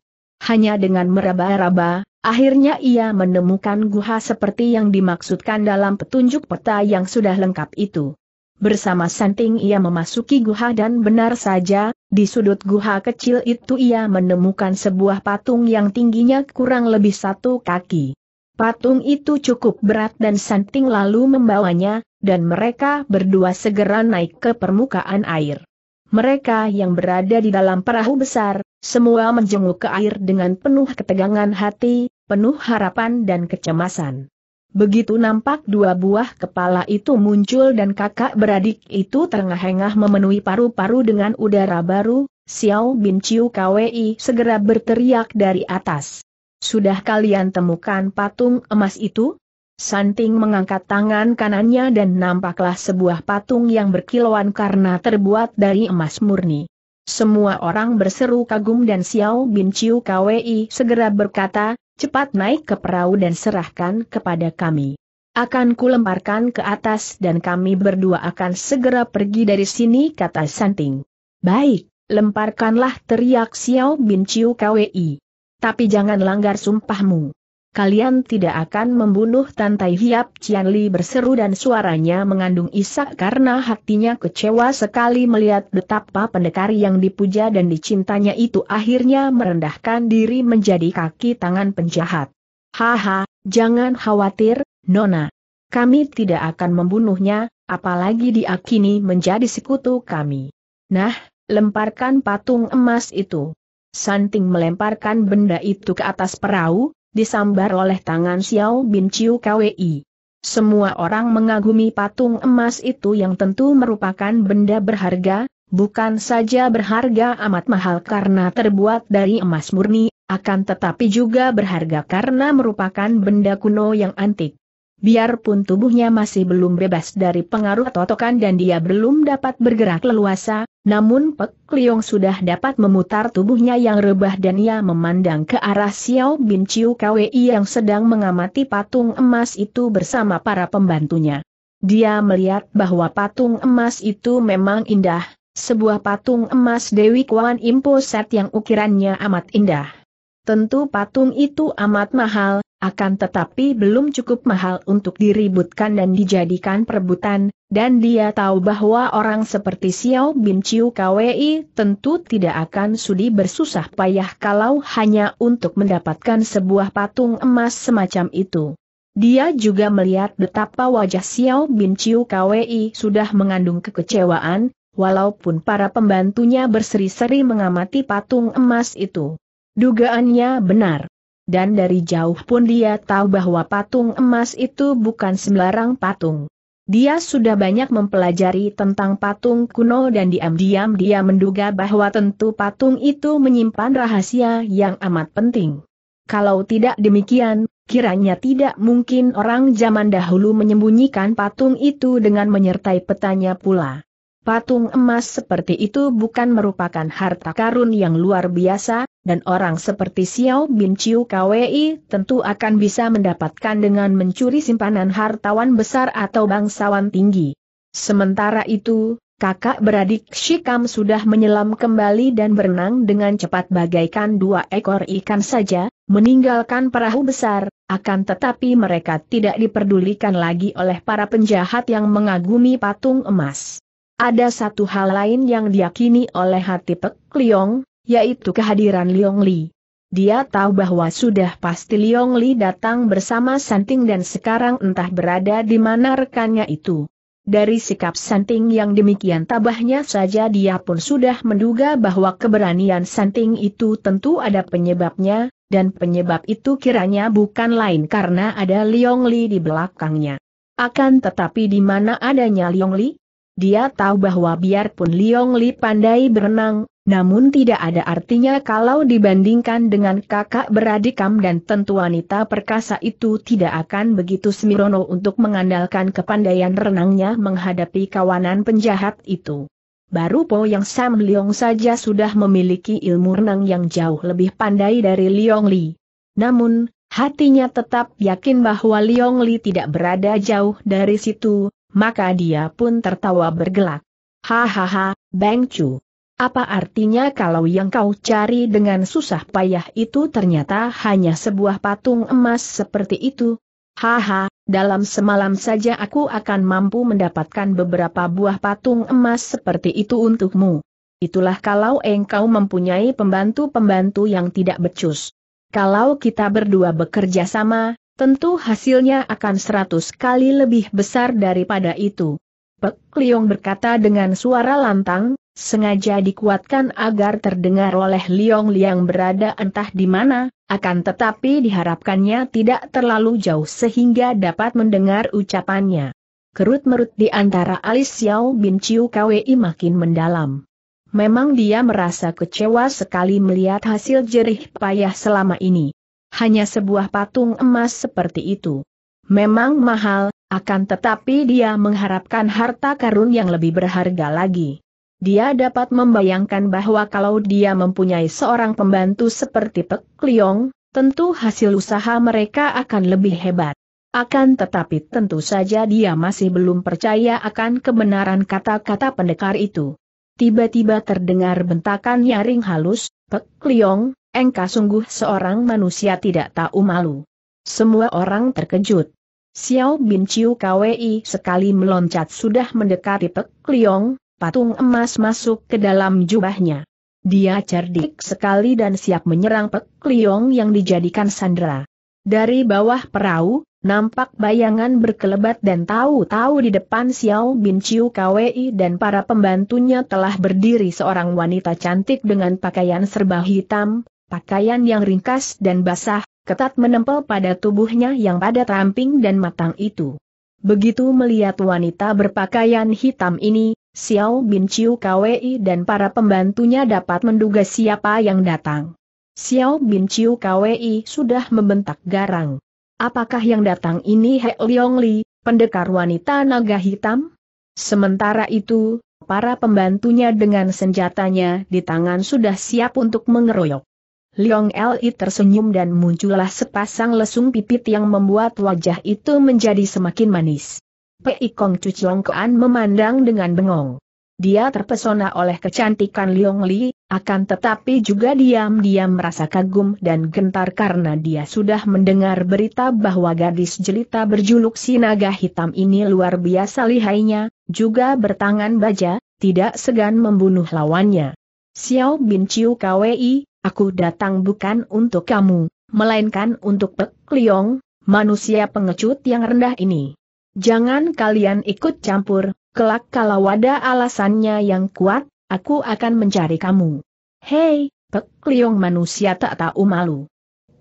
Hanya dengan meraba-raba, akhirnya ia menemukan guha seperti yang dimaksudkan dalam petunjuk peta yang sudah lengkap itu. Bersama Santing ia memasuki guha dan benar saja, di sudut guha kecil itu ia menemukan sebuah patung yang tingginya kurang lebih satu kaki. Patung itu cukup berat dan Santing lalu membawanya, dan mereka berdua segera naik ke permukaan air. Mereka yang berada di dalam perahu besar, semua menjenguk ke air dengan penuh ketegangan hati, penuh harapan dan kecemasan. Begitu nampak dua buah kepala itu muncul dan kakak beradik itu terengah-engah memenuhi paru-paru dengan udara baru, Xiao Bin Chiu Kwei segera berteriak dari atas. Sudah kalian temukan patung emas itu? Santing mengangkat tangan kanannya dan nampaklah sebuah patung yang berkilauan karena terbuat dari emas murni. Semua orang berseru kagum dan Xiao Bin Chiu KWI segera berkata, cepat naik ke perahu dan serahkan kepada kami. Akan kulemparkan ke atas dan kami berdua akan segera pergi dari sini kata Santing. Baik, lemparkanlah teriak Xiao Bin Chiu KWI tapi jangan langgar sumpahmu. Kalian tidak akan membunuh Tantai Hiap Cianli berseru dan suaranya mengandung isak karena hatinya kecewa sekali melihat betapa pendekar yang dipuja dan dicintanya itu akhirnya merendahkan diri menjadi kaki tangan penjahat. Haha, jangan khawatir, Nona. Kami tidak akan membunuhnya, apalagi dia kini menjadi sekutu kami. Nah, lemparkan patung emas itu. Santing melemparkan benda itu ke atas perahu, disambar oleh tangan Xiao Bin Chiu KWI. Semua orang mengagumi patung emas itu yang tentu merupakan benda berharga, bukan saja berharga amat mahal karena terbuat dari emas murni, akan tetapi juga berharga karena merupakan benda kuno yang antik. Biarpun tubuhnya masih belum bebas dari pengaruh totokan dan dia belum dapat bergerak leluasa, namun Pek Liong sudah dapat memutar tubuhnya yang rebah dan ia memandang ke arah Xiao Bin Chiu Kwei yang sedang mengamati patung emas itu bersama para pembantunya. Dia melihat bahwa patung emas itu memang indah, sebuah patung emas Dewi Kuan Impo Set yang ukirannya amat indah. Tentu patung itu amat mahal, akan tetapi belum cukup mahal untuk diributkan dan dijadikan perebutan, dan dia tahu bahwa orang seperti Xiao Bin Chiu KWI tentu tidak akan sudi bersusah payah kalau hanya untuk mendapatkan sebuah patung emas semacam itu. Dia juga melihat betapa wajah Xiao Bin Chiu KWI sudah mengandung kekecewaan, walaupun para pembantunya berseri-seri mengamati patung emas itu. Dugaannya benar. Dan dari jauh pun dia tahu bahwa patung emas itu bukan sembarang patung. Dia sudah banyak mempelajari tentang patung kuno dan diam-diam dia menduga bahwa tentu patung itu menyimpan rahasia yang amat penting. Kalau tidak demikian, kiranya tidak mungkin orang zaman dahulu menyembunyikan patung itu dengan menyertai petanya pula. Patung emas seperti itu bukan merupakan harta karun yang luar biasa, dan orang seperti Xiao Bin Chiu Kwei tentu akan bisa mendapatkan dengan mencuri simpanan hartawan besar atau bangsawan tinggi. Sementara itu, kakak beradik Shikam sudah menyelam kembali dan berenang dengan cepat bagaikan dua ekor ikan saja, meninggalkan perahu besar, akan tetapi mereka tidak diperdulikan lagi oleh para penjahat yang mengagumi patung emas. Ada satu hal lain yang diyakini oleh hati Pek Liong, yaitu kehadiran Liong Li. Dia tahu bahwa sudah pasti Liong Li datang bersama Santing dan sekarang entah berada di mana rekannya itu. Dari sikap Santing yang demikian tabahnya saja dia pun sudah menduga bahwa keberanian Santing itu tentu ada penyebabnya, dan penyebab itu kiranya bukan lain karena ada Liong Li di belakangnya. Akan tetapi di mana adanya Liong Li? Dia tahu bahwa biarpun Liong Li pandai berenang, namun tidak ada artinya kalau dibandingkan dengan kakak beradikam dan tentu wanita perkasa itu tidak akan begitu semirono untuk mengandalkan kepandaian renangnya menghadapi kawanan penjahat itu. Baru Po Yang Sam Liong saja sudah memiliki ilmu renang yang jauh lebih pandai dari Liong Li. Namun, hatinya tetap yakin bahwa Liong Li tidak berada jauh dari situ, maka dia pun tertawa bergelak. Hahaha, Bang Chu. Apa artinya kalau yang kau cari dengan susah payah itu ternyata hanya sebuah patung emas seperti itu? Haha, dalam semalam saja aku akan mampu mendapatkan beberapa buah patung emas seperti itu untukmu. Itulah kalau engkau mempunyai pembantu-pembantu yang tidak becus. Kalau kita berdua bekerja sama, tentu hasilnya akan seratus kali lebih besar daripada itu. Pek Liong berkata dengan suara lantang, sengaja dikuatkan agar terdengar oleh Liong Liang berada entah di mana, akan tetapi diharapkannya tidak terlalu jauh sehingga dapat mendengar ucapannya. Kerut merut di antara alis Xiao Bin Chiu KWI makin mendalam. Memang dia merasa kecewa sekali melihat hasil jerih payah selama ini hanya sebuah patung emas seperti itu. Memang mahal, akan tetapi dia mengharapkan harta karun yang lebih berharga lagi. Dia dapat membayangkan bahwa kalau dia mempunyai seorang pembantu seperti Pek Liong, tentu hasil usaha mereka akan lebih hebat. Akan tetapi tentu saja dia masih belum percaya akan kebenaran kata-kata pendekar itu. Tiba-tiba terdengar bentakan nyaring halus, Pek Liong, Engkau sungguh seorang manusia tidak tahu malu. Semua orang terkejut. Xiao Bin Chiu KWI sekali meloncat sudah mendekati Pek Liong, patung emas masuk ke dalam jubahnya. Dia cerdik sekali dan siap menyerang Pek Liong yang dijadikan sandera. Dari bawah perahu, nampak bayangan berkelebat dan tahu-tahu di depan Xiao Bin Chiu KWI dan para pembantunya telah berdiri seorang wanita cantik dengan pakaian serba hitam, pakaian yang ringkas dan basah, ketat menempel pada tubuhnya yang padat ramping dan matang itu. Begitu melihat wanita berpakaian hitam ini, Xiao Bin Chiu Kwei dan para pembantunya dapat menduga siapa yang datang. Xiao Bin Chiu Kwei sudah membentak garang. Apakah yang datang ini He Leong Li, pendekar wanita naga hitam? Sementara itu, para pembantunya dengan senjatanya di tangan sudah siap untuk mengeroyok. Liong Li tersenyum dan muncullah sepasang lesung pipit yang membuat wajah itu menjadi semakin manis. Pei Kong Cu Chiong memandang dengan bengong. Dia terpesona oleh kecantikan Liong Li, akan tetapi juga diam-diam merasa kagum dan gentar karena dia sudah mendengar berita bahwa gadis jelita berjuluk si naga hitam ini luar biasa lihainya, juga bertangan baja, tidak segan membunuh lawannya. Xiao Bin Chiu Kwei, aku datang bukan untuk kamu, melainkan untuk Pek Liong, manusia pengecut yang rendah ini. Jangan kalian ikut campur, kelak kalau ada alasannya yang kuat, aku akan mencari kamu. Hei, Pek Liong manusia tak tahu malu.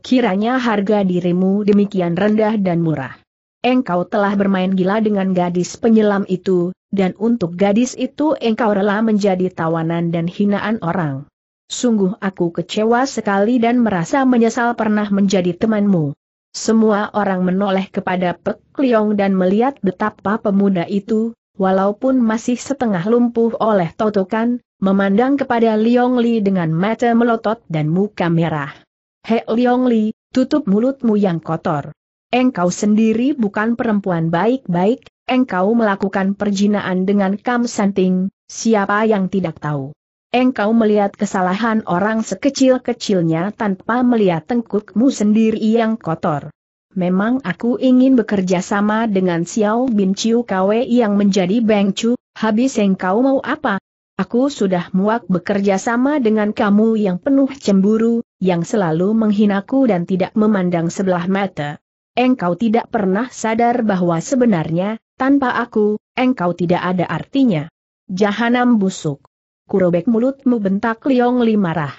Kiranya harga dirimu demikian rendah dan murah. Engkau telah bermain gila dengan gadis penyelam itu, dan untuk gadis itu engkau rela menjadi tawanan dan hinaan orang. Sungguh aku kecewa sekali dan merasa menyesal pernah menjadi temanmu. Semua orang menoleh kepada Pek Liong dan melihat betapa pemuda itu, walaupun masih setengah lumpuh oleh totokan, memandang kepada Liong Li dengan mata melotot dan muka merah. He Liong Li, tutup mulutmu yang kotor. Engkau sendiri bukan perempuan baik-baik, engkau melakukan perjinaan dengan Kam Santing, siapa yang tidak tahu engkau melihat kesalahan orang sekecil-kecilnya tanpa melihat tengkukmu sendiri yang kotor. Memang aku ingin bekerja sama dengan Xiao Bin Chiu Kwe yang menjadi Beng Chu, habis engkau mau apa? Aku sudah muak bekerja sama dengan kamu yang penuh cemburu, yang selalu menghinaku dan tidak memandang sebelah mata. Engkau tidak pernah sadar bahwa sebenarnya, tanpa aku, engkau tidak ada artinya. Jahanam busuk kurobek mulutmu bentak Liong Li marah.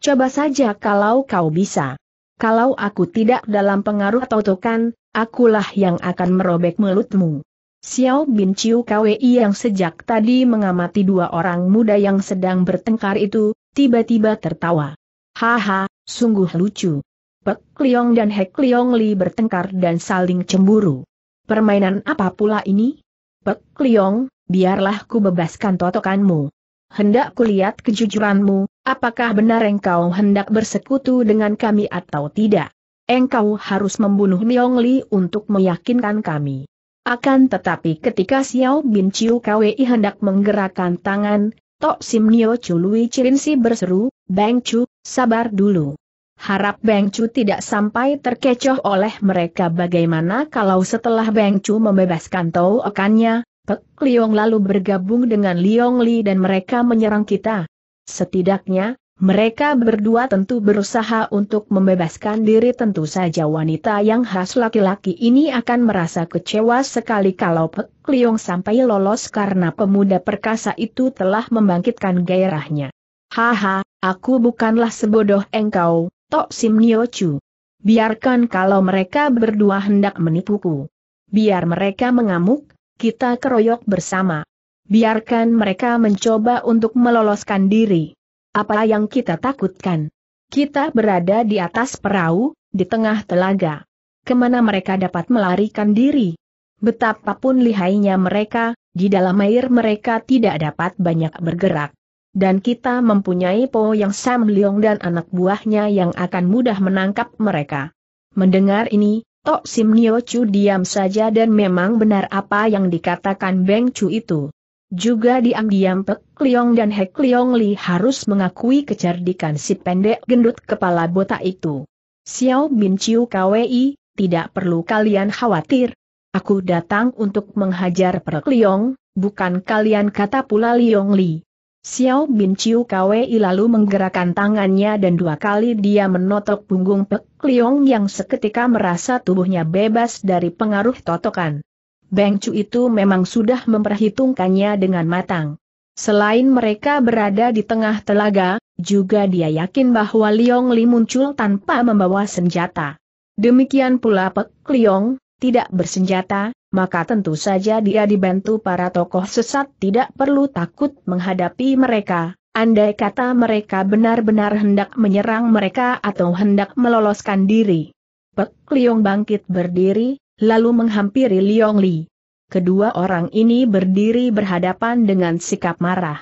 Coba saja kalau kau bisa. Kalau aku tidak dalam pengaruh atau tokan, akulah yang akan merobek mulutmu. Xiao Bin Chiu Kwei yang sejak tadi mengamati dua orang muda yang sedang bertengkar itu, tiba-tiba tertawa. Haha, sungguh lucu. Pek Liong dan Hek Liong Li bertengkar dan saling cemburu. Permainan apa pula ini? Pek Liong, biarlah ku bebaskan totokanmu hendak kulihat kejujuranmu, apakah benar engkau hendak bersekutu dengan kami atau tidak? Engkau harus membunuh Niong Li untuk meyakinkan kami. Akan tetapi ketika Xiao Bin Chiu Kwei hendak menggerakkan tangan, Tok Sim Nio Chului Cirinsi berseru, Bang Chu, sabar dulu. Harap Beng Chu tidak sampai terkecoh oleh mereka bagaimana kalau setelah Beng Chu membebaskan Tau Okannya, Pek Liong lalu bergabung dengan Liong Li dan mereka menyerang kita. Setidaknya, mereka berdua tentu berusaha untuk membebaskan diri tentu saja wanita yang khas laki-laki ini akan merasa kecewa sekali kalau Pek Liong sampai lolos karena pemuda perkasa itu telah membangkitkan gairahnya. Haha, aku bukanlah sebodoh engkau, Tok Sim Nio Chu. Biarkan kalau mereka berdua hendak menipuku. Biar mereka mengamuk, kita keroyok bersama. Biarkan mereka mencoba untuk meloloskan diri. Apa yang kita takutkan? Kita berada di atas perahu, di tengah telaga. Kemana mereka dapat melarikan diri? Betapapun lihainya mereka, di dalam air mereka tidak dapat banyak bergerak. Dan kita mempunyai Po yang Sam Leong dan anak buahnya yang akan mudah menangkap mereka. Mendengar ini, Tok Sim Nio Chu diam saja dan memang benar apa yang dikatakan Beng Chu itu. Juga diam-diam Pek Liong dan Hek Liong Li harus mengakui kecerdikan si pendek gendut kepala botak itu. Xiao Bin Chiu KWI, tidak perlu kalian khawatir. Aku datang untuk menghajar Pek Liong, bukan kalian kata pula Liong Li. Xiao Bin Chiu Kwei lalu menggerakkan tangannya dan dua kali dia menotok punggung Pek Liong yang seketika merasa tubuhnya bebas dari pengaruh totokan. Beng Chu itu memang sudah memperhitungkannya dengan matang. Selain mereka berada di tengah telaga, juga dia yakin bahwa Liong Li muncul tanpa membawa senjata. Demikian pula Pek Liong, tidak bersenjata, maka tentu saja dia dibantu para tokoh sesat tidak perlu takut menghadapi mereka. Andai kata mereka benar-benar hendak menyerang mereka atau hendak meloloskan diri. Pek Liong bangkit berdiri, lalu menghampiri Liong Li. Kedua orang ini berdiri berhadapan dengan sikap marah.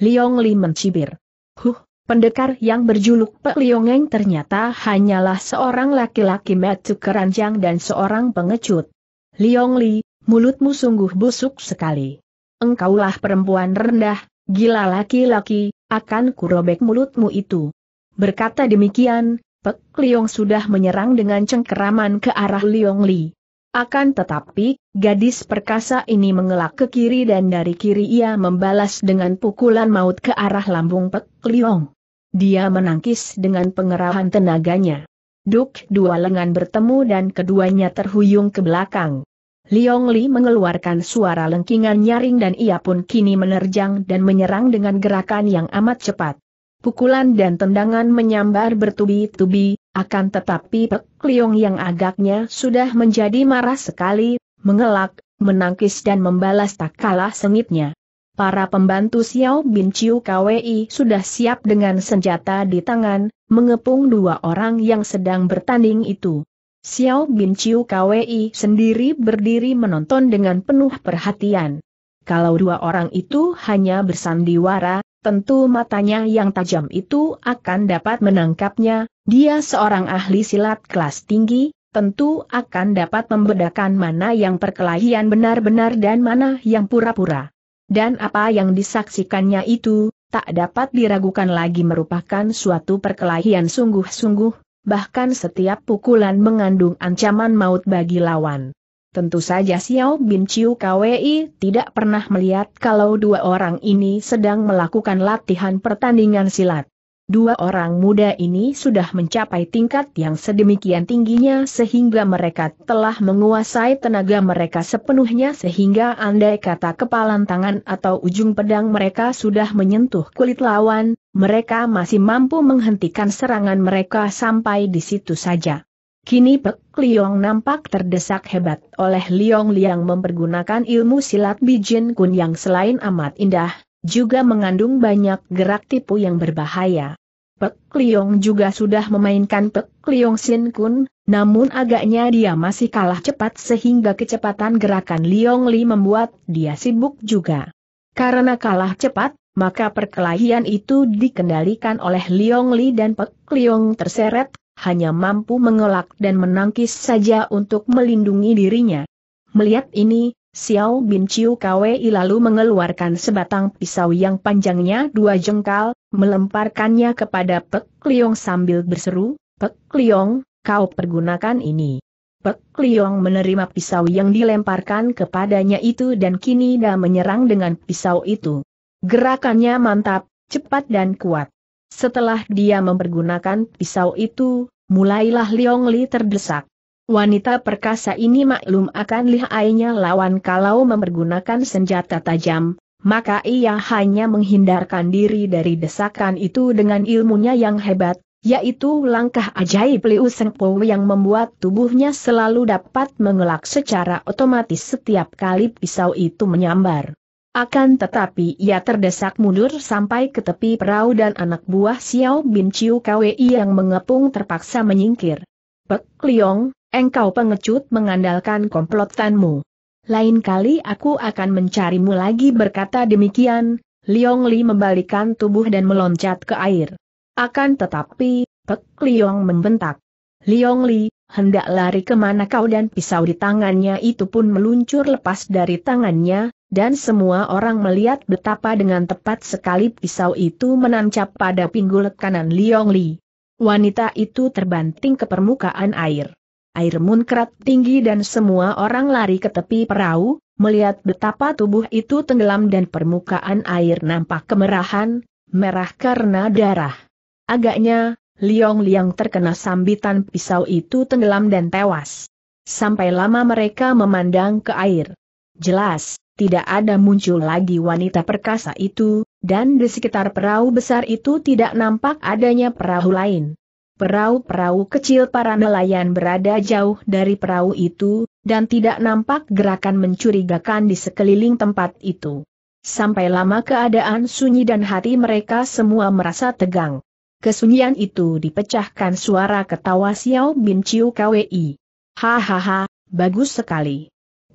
Liong Li mencibir. Huh, pendekar yang berjuluk Pek Liongeng ternyata hanyalah seorang laki-laki metu keranjang dan seorang pengecut. Liong Li, mulutmu sungguh busuk sekali. Engkaulah perempuan rendah, gila laki-laki, akan kurobek mulutmu itu. Berkata demikian, Pek Liong sudah menyerang dengan cengkeraman ke arah Liong Li. Akan tetapi, gadis perkasa ini mengelak ke kiri dan dari kiri ia membalas dengan pukulan maut ke arah lambung Pek Liong. Dia menangkis dengan pengerahan tenaganya. Duk dua lengan bertemu dan keduanya terhuyung ke belakang. Liong Li mengeluarkan suara lengkingan nyaring dan ia pun kini menerjang dan menyerang dengan gerakan yang amat cepat. Pukulan dan tendangan menyambar bertubi-tubi, akan tetapi Pek Liong yang agaknya sudah menjadi marah sekali, mengelak, menangkis dan membalas tak kalah sengitnya para pembantu Xiao Bin Chiu KWI sudah siap dengan senjata di tangan, mengepung dua orang yang sedang bertanding itu. Xiao Bin Chiu KWI sendiri berdiri menonton dengan penuh perhatian. Kalau dua orang itu hanya bersandiwara, tentu matanya yang tajam itu akan dapat menangkapnya, dia seorang ahli silat kelas tinggi, tentu akan dapat membedakan mana yang perkelahian benar-benar dan mana yang pura-pura. Dan apa yang disaksikannya itu, tak dapat diragukan lagi merupakan suatu perkelahian sungguh-sungguh, bahkan setiap pukulan mengandung ancaman maut bagi lawan. Tentu saja Xiao Bin Chiu KWI tidak pernah melihat kalau dua orang ini sedang melakukan latihan pertandingan silat. Dua orang muda ini sudah mencapai tingkat yang sedemikian tingginya sehingga mereka telah menguasai tenaga mereka sepenuhnya sehingga andai kata kepalan tangan atau ujung pedang mereka sudah menyentuh kulit lawan, mereka masih mampu menghentikan serangan mereka sampai di situ saja. Kini Pek Liong nampak terdesak hebat oleh Liong Liang mempergunakan ilmu silat Bijin Kun yang selain amat indah, juga mengandung banyak gerak tipu yang berbahaya. Pek Liong juga sudah memainkan Pek Liong Sin Kun, namun agaknya dia masih kalah cepat sehingga kecepatan gerakan Liong Li membuat dia sibuk juga. Karena kalah cepat, maka perkelahian itu dikendalikan oleh Liong Li dan Pek Liong terseret, hanya mampu mengelak dan menangkis saja untuk melindungi dirinya. Melihat ini, Xiao Bin Chiu Kwei lalu mengeluarkan sebatang pisau yang panjangnya dua jengkal, melemparkannya kepada Pek Liong sambil berseru, Pek Liong, kau pergunakan ini. Pek Liong menerima pisau yang dilemparkan kepadanya itu dan kini dah menyerang dengan pisau itu. Gerakannya mantap, cepat dan kuat. Setelah dia mempergunakan pisau itu, mulailah Liong Li terdesak. Wanita perkasa ini maklum akan lihainya lawan kalau mempergunakan senjata tajam, maka ia hanya menghindarkan diri dari desakan itu dengan ilmunya yang hebat, yaitu langkah ajaib Liu Sengpo yang membuat tubuhnya selalu dapat mengelak secara otomatis setiap kali pisau itu menyambar. Akan tetapi ia terdesak mundur sampai ke tepi perahu dan anak buah Xiao Bin Chiu Kwei yang mengepung terpaksa menyingkir. Pek Liong, Engkau pengecut mengandalkan komplotanmu. Lain kali aku akan mencarimu lagi berkata demikian, Liong Li membalikan tubuh dan meloncat ke air. Akan tetapi, Pek Liong membentak. Liong Li, hendak lari kemana kau dan pisau di tangannya itu pun meluncur lepas dari tangannya, dan semua orang melihat betapa dengan tepat sekali pisau itu menancap pada pinggul kanan Liong Li. Wanita itu terbanting ke permukaan air air munkrat tinggi dan semua orang lari ke tepi perahu, melihat betapa tubuh itu tenggelam dan permukaan air nampak kemerahan, merah karena darah. Agaknya, Liong Liang terkena sambitan pisau itu tenggelam dan tewas. Sampai lama mereka memandang ke air. Jelas, tidak ada muncul lagi wanita perkasa itu, dan di sekitar perahu besar itu tidak nampak adanya perahu lain. Perahu-perahu kecil para nelayan berada jauh dari perahu itu, dan tidak nampak gerakan mencurigakan di sekeliling tempat itu. Sampai lama keadaan sunyi dan hati mereka semua merasa tegang. Kesunyian itu dipecahkan suara ketawa Xiao Bin Chiu KWI. Hahaha, bagus sekali.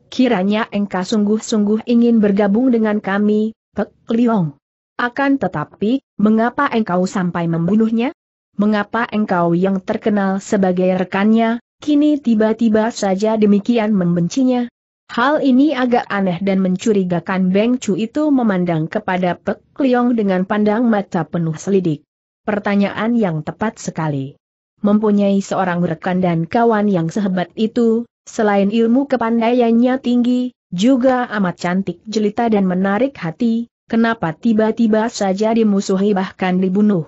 Kiranya engkau sungguh-sungguh ingin bergabung dengan kami, Pek Liong. Akan tetapi, mengapa engkau sampai membunuhnya? mengapa engkau yang terkenal sebagai rekannya, kini tiba-tiba saja demikian membencinya? Hal ini agak aneh dan mencurigakan Beng Chu itu memandang kepada Pek Liong dengan pandang mata penuh selidik. Pertanyaan yang tepat sekali. Mempunyai seorang rekan dan kawan yang sehebat itu, selain ilmu kepandaiannya tinggi, juga amat cantik jelita dan menarik hati, kenapa tiba-tiba saja dimusuhi bahkan dibunuh?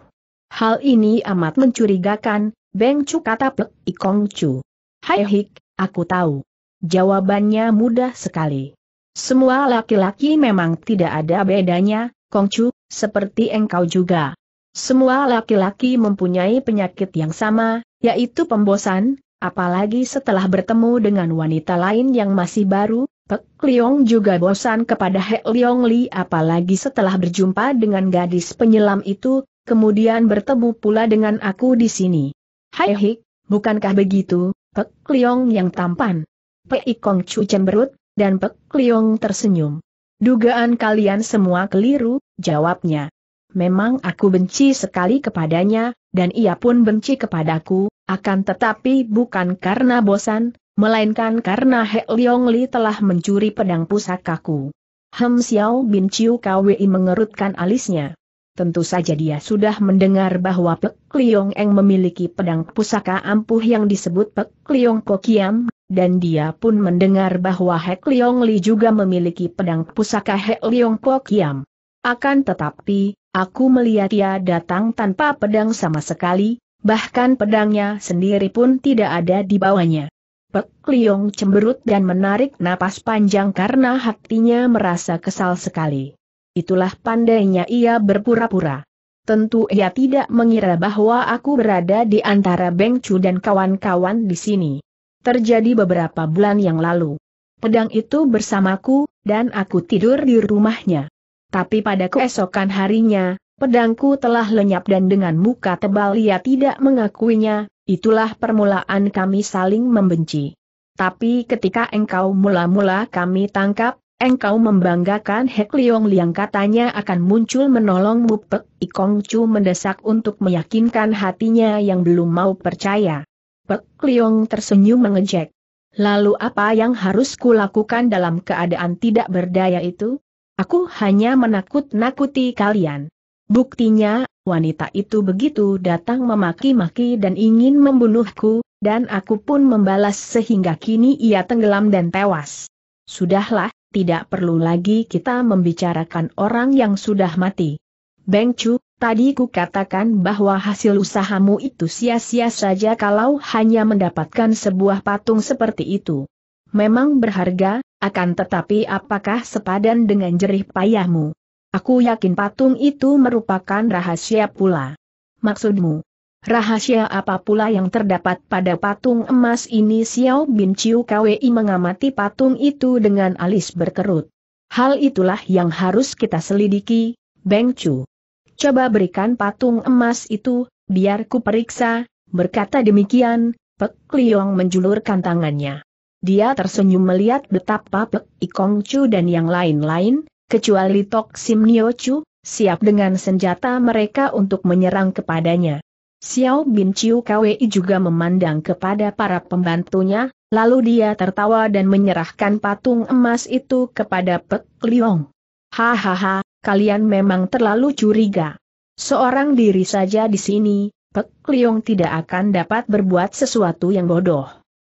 Hal ini amat mencurigakan, Beng Chu kata Pek Ikong Cu. Hai Hik, aku tahu. Jawabannya mudah sekali. Semua laki-laki memang tidak ada bedanya, Kong Chu, seperti engkau juga. Semua laki-laki mempunyai penyakit yang sama, yaitu pembosan, apalagi setelah bertemu dengan wanita lain yang masih baru, Pek Liong juga bosan kepada He Liong Li apalagi setelah berjumpa dengan gadis penyelam itu, kemudian bertemu pula dengan aku di sini. Hai hik, bukankah begitu, Pek Liong yang tampan? Pek Ikong Chu cemberut, dan Pek Liong tersenyum. Dugaan kalian semua keliru, jawabnya. Memang aku benci sekali kepadanya, dan ia pun benci kepadaku, akan tetapi bukan karena bosan, melainkan karena He Liong Li telah mencuri pedang pusakaku. Hem Xiao Bin Chiu Kwei mengerutkan alisnya. Tentu saja dia sudah mendengar bahwa Pek Liong Eng memiliki pedang pusaka ampuh yang disebut Pek Liong Kokiam, dan dia pun mendengar bahwa Hek Liong Li juga memiliki pedang pusaka Hek Liong Kokiam. Akan tetapi, aku melihat ia datang tanpa pedang sama sekali, bahkan pedangnya sendiri pun tidak ada di bawahnya. Pek Liong cemberut dan menarik napas panjang karena hatinya merasa kesal sekali. Itulah pandainya ia berpura-pura. Tentu ia tidak mengira bahwa aku berada di antara Beng Chu dan kawan-kawan di sini. Terjadi beberapa bulan yang lalu. Pedang itu bersamaku, dan aku tidur di rumahnya. Tapi pada keesokan harinya, pedangku telah lenyap dan dengan muka tebal ia tidak mengakuinya, itulah permulaan kami saling membenci. Tapi ketika engkau mula-mula kami tangkap, Engkau membanggakan Hek Liong Liang katanya akan muncul menolongmu Pek Ikong Chu mendesak untuk meyakinkan hatinya yang belum mau percaya. Pek Liong tersenyum mengejek. Lalu apa yang harus kulakukan dalam keadaan tidak berdaya itu? Aku hanya menakut-nakuti kalian. Buktinya, wanita itu begitu datang memaki-maki dan ingin membunuhku, dan aku pun membalas sehingga kini ia tenggelam dan tewas. Sudahlah, tidak perlu lagi kita membicarakan orang yang sudah mati. Beng Chu, tadi ku katakan bahwa hasil usahamu itu sia-sia saja kalau hanya mendapatkan sebuah patung seperti itu. Memang berharga, akan tetapi apakah sepadan dengan jerih payahmu? Aku yakin patung itu merupakan rahasia pula. Maksudmu, Rahasia apa pula yang terdapat pada patung emas ini Xiao Bin Chiu KWI mengamati patung itu dengan alis berkerut. Hal itulah yang harus kita selidiki, Beng Chu. Coba berikan patung emas itu, biar ku periksa, berkata demikian, Pek Liong menjulurkan tangannya. Dia tersenyum melihat betapa Pek Ikong Chu dan yang lain-lain, kecuali Tok Sim Nio Chu, siap dengan senjata mereka untuk menyerang kepadanya. Xiao Bin Chiu Kwei juga memandang kepada para pembantunya, lalu dia tertawa dan menyerahkan patung emas itu kepada Pek Liong. Hahaha, kalian memang terlalu curiga. Seorang diri saja di sini, Pek Liong tidak akan dapat berbuat sesuatu yang bodoh.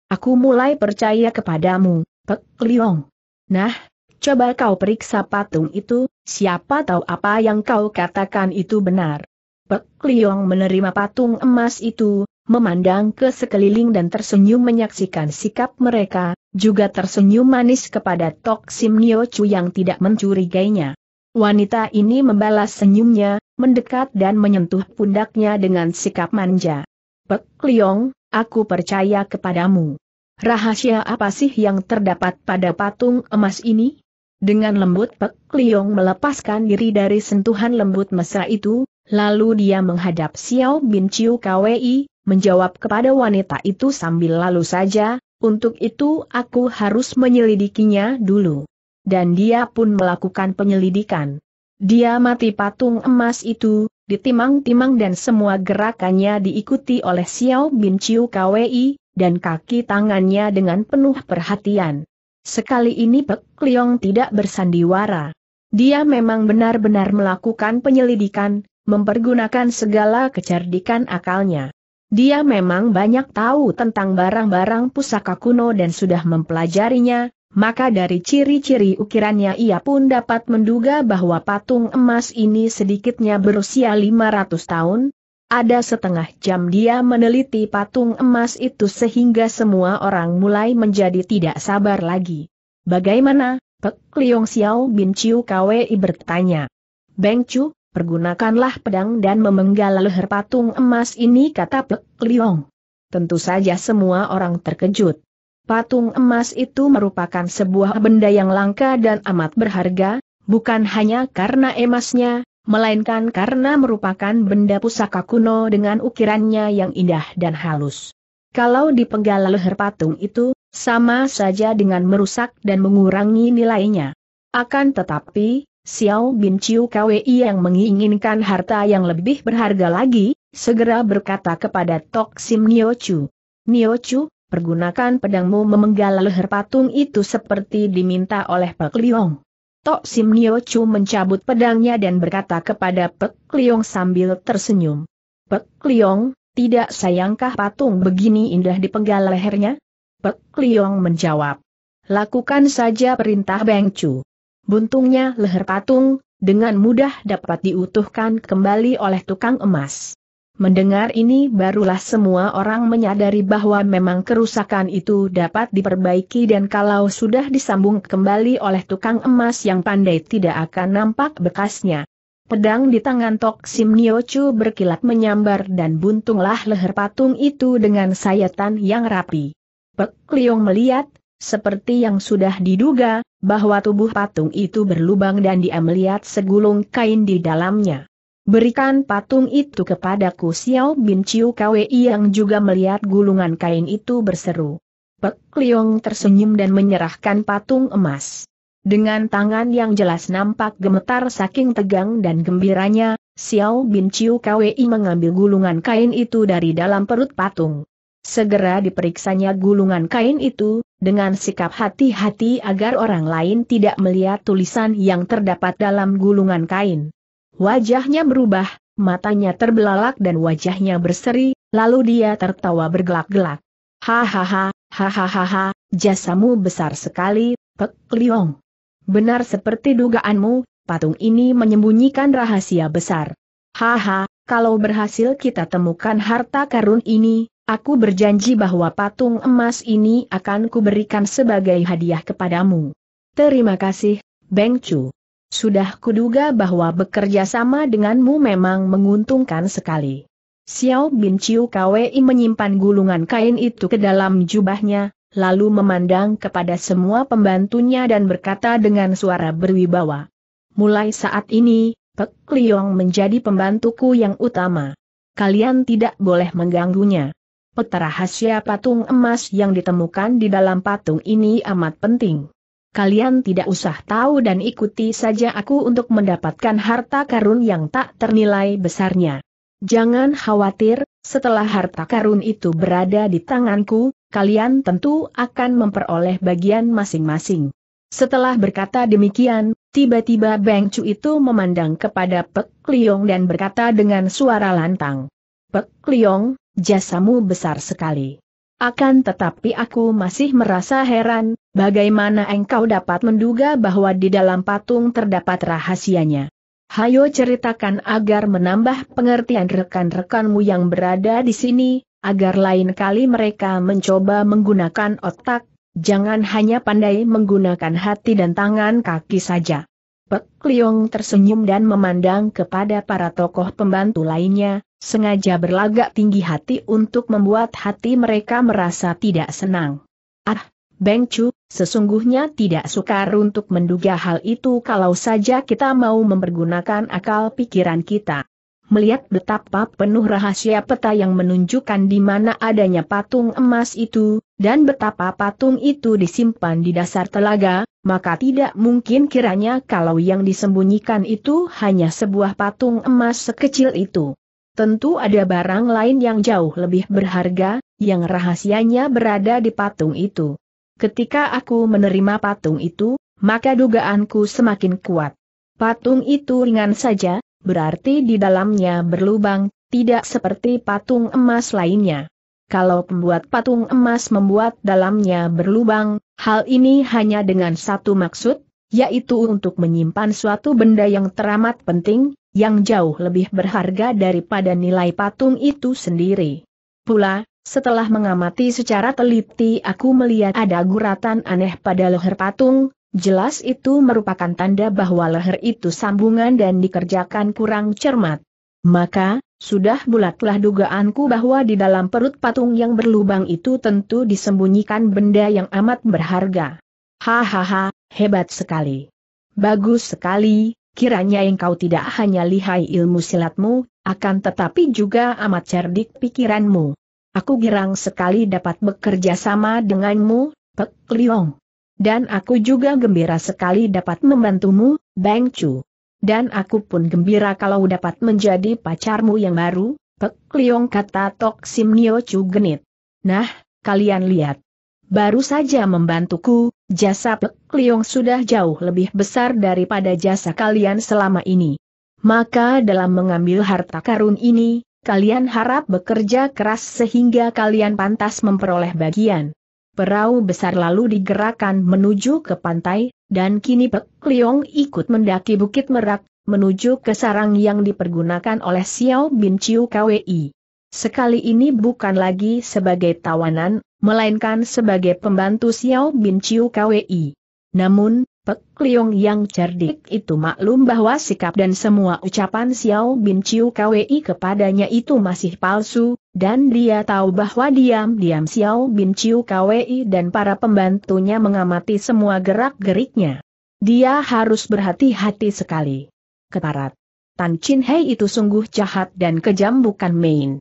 Aku mulai percaya kepadamu, Pek Liong. Nah, coba kau periksa patung itu, siapa tahu apa yang kau katakan itu benar. Pek Liong menerima patung emas itu, memandang ke sekeliling dan tersenyum menyaksikan sikap mereka, juga tersenyum manis kepada Tok Sim Nio Chu yang tidak mencurigainya. Wanita ini membalas senyumnya, mendekat dan menyentuh pundaknya dengan sikap manja. Pek Liong, aku percaya kepadamu. Rahasia apa sih yang terdapat pada patung emas ini? Dengan lembut Pek Liong melepaskan diri dari sentuhan lembut mesra itu, Lalu dia menghadap Xiao Bin Chiu Kwei, menjawab kepada wanita itu sambil lalu saja, untuk itu aku harus menyelidikinya dulu. Dan dia pun melakukan penyelidikan. Dia mati patung emas itu, ditimang-timang dan semua gerakannya diikuti oleh Xiao Bin Chiu Kwei, dan kaki tangannya dengan penuh perhatian. Sekali ini Pek Liong tidak bersandiwara. Dia memang benar-benar melakukan penyelidikan, mempergunakan segala kecerdikan akalnya. Dia memang banyak tahu tentang barang-barang pusaka kuno dan sudah mempelajarinya, maka dari ciri-ciri ukirannya ia pun dapat menduga bahwa patung emas ini sedikitnya berusia 500 tahun. Ada setengah jam dia meneliti patung emas itu sehingga semua orang mulai menjadi tidak sabar lagi. Bagaimana, Pek Liong Xiao Bin Chiu Kwei bertanya. Beng Chu, pergunakanlah pedang dan memenggal leher patung emas ini kata Pek Liong. Tentu saja semua orang terkejut. Patung emas itu merupakan sebuah benda yang langka dan amat berharga, bukan hanya karena emasnya, melainkan karena merupakan benda pusaka kuno dengan ukirannya yang indah dan halus. Kalau dipenggal leher patung itu, sama saja dengan merusak dan mengurangi nilainya. Akan tetapi, Xiao Bin Chiu KWI yang menginginkan harta yang lebih berharga lagi, segera berkata kepada Tok Sim Nio Chu. Nio Chu, pergunakan pedangmu memenggal leher patung itu seperti diminta oleh Pek Liong. Tok Sim Nio Chu mencabut pedangnya dan berkata kepada Pek Liong sambil tersenyum. Pek Liong, tidak sayangkah patung begini indah dipenggal lehernya? Pek Liong menjawab. Lakukan saja perintah Beng Chu buntungnya leher patung, dengan mudah dapat diutuhkan kembali oleh tukang emas. Mendengar ini barulah semua orang menyadari bahwa memang kerusakan itu dapat diperbaiki dan kalau sudah disambung kembali oleh tukang emas yang pandai tidak akan nampak bekasnya. Pedang di tangan Tok Sim Niochu berkilat menyambar dan buntunglah leher patung itu dengan sayatan yang rapi. Pek Liong melihat, seperti yang sudah diduga, bahwa tubuh patung itu berlubang dan dia melihat segulung kain di dalamnya. Berikan patung itu kepadaku Xiao Bin Chiu Kwe yang juga melihat gulungan kain itu berseru. Pek Liong tersenyum dan menyerahkan patung emas. Dengan tangan yang jelas nampak gemetar saking tegang dan gembiranya, Xiao Bin Chiu Kwe mengambil gulungan kain itu dari dalam perut patung. Segera diperiksanya gulungan kain itu, dengan sikap hati-hati agar orang lain tidak melihat tulisan yang terdapat dalam gulungan kain. Wajahnya berubah, matanya terbelalak dan wajahnya berseri, lalu dia tertawa bergelak-gelak. Hahaha, hahaha, jasamu besar sekali, Pek Liong. Benar seperti dugaanmu, patung ini menyembunyikan rahasia besar. Haha, kalau berhasil kita temukan harta karun ini, Aku berjanji bahwa patung emas ini akan kuberikan sebagai hadiah kepadamu. Terima kasih, Beng Chu. Sudah kuduga bahwa bekerja sama denganmu memang menguntungkan sekali. Xiao Bin Chiu Kwei menyimpan gulungan kain itu ke dalam jubahnya, lalu memandang kepada semua pembantunya dan berkata dengan suara berwibawa. Mulai saat ini, Pek Liong menjadi pembantuku yang utama. Kalian tidak boleh mengganggunya peta rahasia patung emas yang ditemukan di dalam patung ini amat penting. Kalian tidak usah tahu dan ikuti saja aku untuk mendapatkan harta karun yang tak ternilai besarnya. Jangan khawatir, setelah harta karun itu berada di tanganku, kalian tentu akan memperoleh bagian masing-masing. Setelah berkata demikian, tiba-tiba Beng Cu itu memandang kepada Pek Liong dan berkata dengan suara lantang. Pek Liong, jasamu besar sekali. Akan tetapi aku masih merasa heran, bagaimana engkau dapat menduga bahwa di dalam patung terdapat rahasianya. Hayo ceritakan agar menambah pengertian rekan-rekanmu yang berada di sini, agar lain kali mereka mencoba menggunakan otak, jangan hanya pandai menggunakan hati dan tangan kaki saja. Pek Liong tersenyum dan memandang kepada para tokoh pembantu lainnya, sengaja berlagak tinggi hati untuk membuat hati mereka merasa tidak senang. Ah, Beng Chu, sesungguhnya tidak sukar untuk menduga hal itu kalau saja kita mau mempergunakan akal pikiran kita melihat betapa penuh rahasia peta yang menunjukkan di mana adanya patung emas itu, dan betapa patung itu disimpan di dasar telaga, maka tidak mungkin kiranya kalau yang disembunyikan itu hanya sebuah patung emas sekecil itu. Tentu ada barang lain yang jauh lebih berharga, yang rahasianya berada di patung itu. Ketika aku menerima patung itu, maka dugaanku semakin kuat. Patung itu ringan saja, berarti di dalamnya berlubang, tidak seperti patung emas lainnya. Kalau pembuat patung emas membuat dalamnya berlubang, hal ini hanya dengan satu maksud, yaitu untuk menyimpan suatu benda yang teramat penting, yang jauh lebih berharga daripada nilai patung itu sendiri. Pula, setelah mengamati secara teliti aku melihat ada guratan aneh pada leher patung, Jelas itu merupakan tanda bahwa leher itu sambungan dan dikerjakan kurang cermat. Maka, sudah bulatlah dugaanku bahwa di dalam perut patung yang berlubang itu tentu disembunyikan benda yang amat berharga. Hahaha, hebat sekali. Bagus sekali, kiranya engkau tidak hanya lihai ilmu silatmu, akan tetapi juga amat cerdik pikiranmu. Aku girang sekali dapat bekerja sama denganmu, Pek Liong. Dan aku juga gembira sekali dapat membantumu, Bang Chu. Dan aku pun gembira kalau dapat menjadi pacarmu yang baru, Pek Liong kata Tok Sim Nio Chu genit. Nah, kalian lihat. Baru saja membantuku, jasa Pek Liong sudah jauh lebih besar daripada jasa kalian selama ini. Maka dalam mengambil harta karun ini, kalian harap bekerja keras sehingga kalian pantas memperoleh bagian. Perahu besar lalu digerakkan menuju ke pantai, dan kini Pek Liong ikut mendaki Bukit Merak, menuju ke sarang yang dipergunakan oleh Xiao Bin Chiu KWI. Sekali ini bukan lagi sebagai tawanan, melainkan sebagai pembantu Xiao Bin Chiu KWI. Namun, Pek Liong yang cerdik itu maklum bahwa sikap dan semua ucapan Xiao Bin Chiu KWI kepadanya itu masih palsu, dan dia tahu bahwa diam-diam Xiao Bin Chiu Kwei dan para pembantunya mengamati semua gerak-geriknya. Dia harus berhati-hati sekali. Keparat. Tan Chin Hei itu sungguh jahat dan kejam bukan main.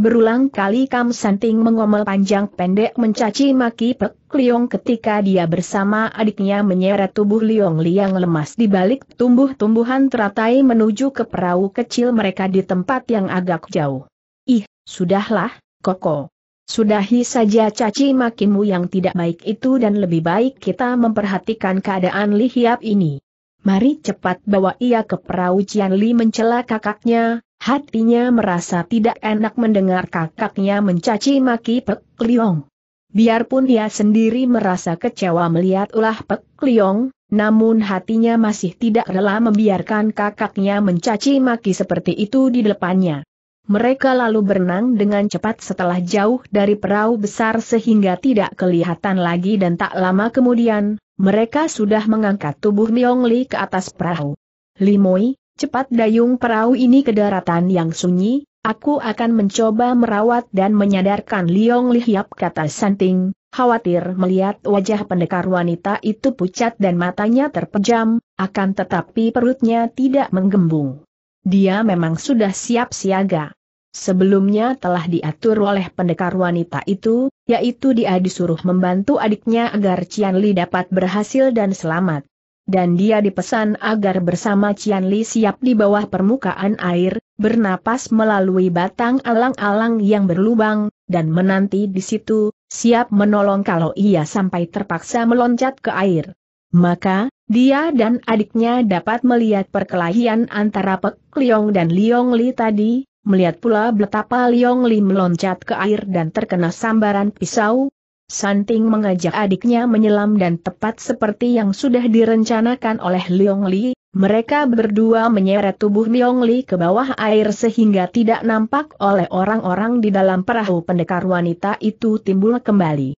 Berulang kali Kam Santing mengomel panjang pendek mencaci maki Pek Liong ketika dia bersama adiknya menyeret tubuh Liong Liang lemas di balik tumbuh-tumbuhan teratai menuju ke perahu kecil mereka di tempat yang agak jauh. Sudahlah, Koko. Sudahi saja caci makimu yang tidak baik itu dan lebih baik kita memperhatikan keadaan Li Hiap ini. Mari cepat bawa ia ke perahu Cian Li mencela kakaknya, hatinya merasa tidak enak mendengar kakaknya mencaci maki Pek Liong. Biarpun ia sendiri merasa kecewa melihat ulah Pek Liong, namun hatinya masih tidak rela membiarkan kakaknya mencaci maki seperti itu di depannya. Mereka lalu berenang dengan cepat setelah jauh dari perahu besar sehingga tidak kelihatan lagi dan tak lama kemudian, mereka sudah mengangkat tubuh Niong Li ke atas perahu. Limoi, cepat dayung perahu ini ke daratan yang sunyi, aku akan mencoba merawat dan menyadarkan Liong Li Hiap kata Santing, khawatir melihat wajah pendekar wanita itu pucat dan matanya terpejam, akan tetapi perutnya tidak menggembung. Dia memang sudah siap siaga. Sebelumnya telah diatur oleh pendekar wanita itu, yaitu dia disuruh membantu adiknya agar Cian Li dapat berhasil dan selamat. Dan dia dipesan agar bersama Cian Li siap di bawah permukaan air, bernapas melalui batang alang-alang yang berlubang, dan menanti di situ, siap menolong kalau ia sampai terpaksa meloncat ke air. Maka, dia dan adiknya dapat melihat perkelahian antara Pek Liong dan Liong Li tadi, melihat pula betapa Liong Li meloncat ke air dan terkena sambaran pisau, Santing mengajak adiknya menyelam dan tepat seperti yang sudah direncanakan oleh Liong Li, mereka berdua menyeret tubuh Liong Li ke bawah air sehingga tidak nampak oleh orang-orang di dalam perahu pendekar wanita itu timbul kembali.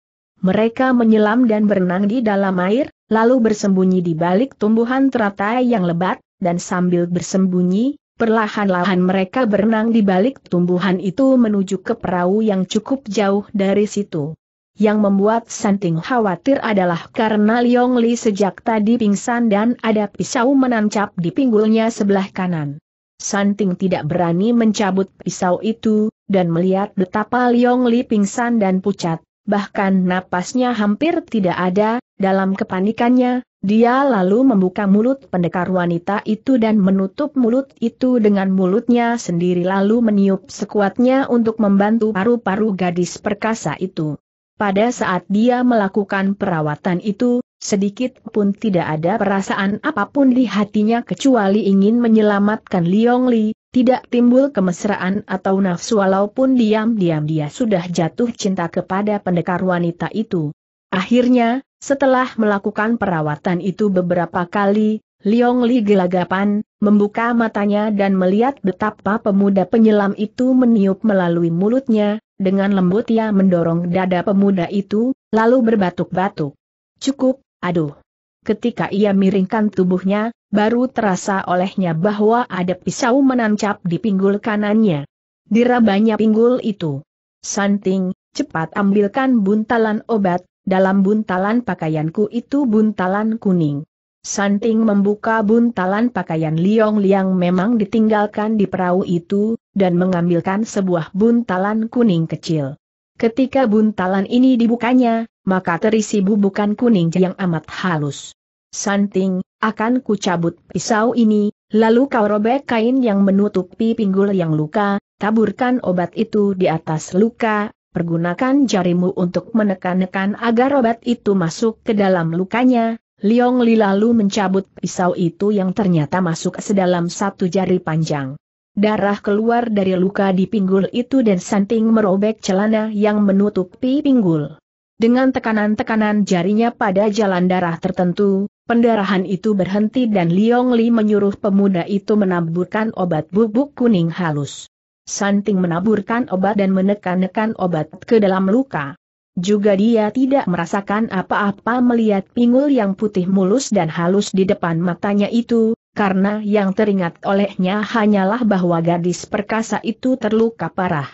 Mereka menyelam dan berenang di dalam air, lalu bersembunyi di balik tumbuhan teratai yang lebat, dan sambil bersembunyi, Perlahan-lahan mereka berenang di balik tumbuhan itu menuju ke perahu yang cukup jauh dari situ. Yang membuat Santing khawatir adalah karena Liong Li sejak tadi pingsan dan ada pisau menancap di pinggulnya sebelah kanan. Santing tidak berani mencabut pisau itu, dan melihat betapa Liong Li pingsan dan pucat, bahkan napasnya hampir tidak ada, dalam kepanikannya, dia lalu membuka mulut pendekar wanita itu dan menutup mulut itu dengan mulutnya sendiri lalu meniup sekuatnya untuk membantu paru-paru gadis perkasa itu. Pada saat dia melakukan perawatan itu, sedikit pun tidak ada perasaan apapun di hatinya kecuali ingin menyelamatkan Liong Li, tidak timbul kemesraan atau nafsu walaupun diam-diam dia sudah jatuh cinta kepada pendekar wanita itu. Akhirnya, setelah melakukan perawatan itu beberapa kali, Liong Li gelagapan, membuka matanya dan melihat betapa pemuda penyelam itu meniup melalui mulutnya, dengan lembut ia mendorong dada pemuda itu, lalu berbatuk-batuk. Cukup, aduh. Ketika ia miringkan tubuhnya, baru terasa olehnya bahwa ada pisau menancap di pinggul kanannya. Dirabanya pinggul itu. Santing, cepat ambilkan buntalan obat, dalam buntalan pakaianku itu buntalan kuning. Santing membuka buntalan pakaian Liong Liang memang ditinggalkan di perahu itu, dan mengambilkan sebuah buntalan kuning kecil. Ketika buntalan ini dibukanya, maka terisi bubukan kuning yang amat halus. Santing, akan kucabut pisau ini, lalu kau robek kain yang menutupi pinggul yang luka, taburkan obat itu di atas luka, pergunakan jarimu untuk menekan-nekan agar obat itu masuk ke dalam lukanya, Liong Li lalu mencabut pisau itu yang ternyata masuk sedalam satu jari panjang. Darah keluar dari luka di pinggul itu dan santing merobek celana yang menutupi pinggul. Dengan tekanan-tekanan jarinya pada jalan darah tertentu, pendarahan itu berhenti dan Liong Li menyuruh pemuda itu menaburkan obat bubuk kuning halus. Santing menaburkan obat dan menekan-nekan obat ke dalam luka. Juga dia tidak merasakan apa-apa melihat pinggul yang putih mulus dan halus di depan matanya itu, karena yang teringat olehnya hanyalah bahwa gadis perkasa itu terluka parah.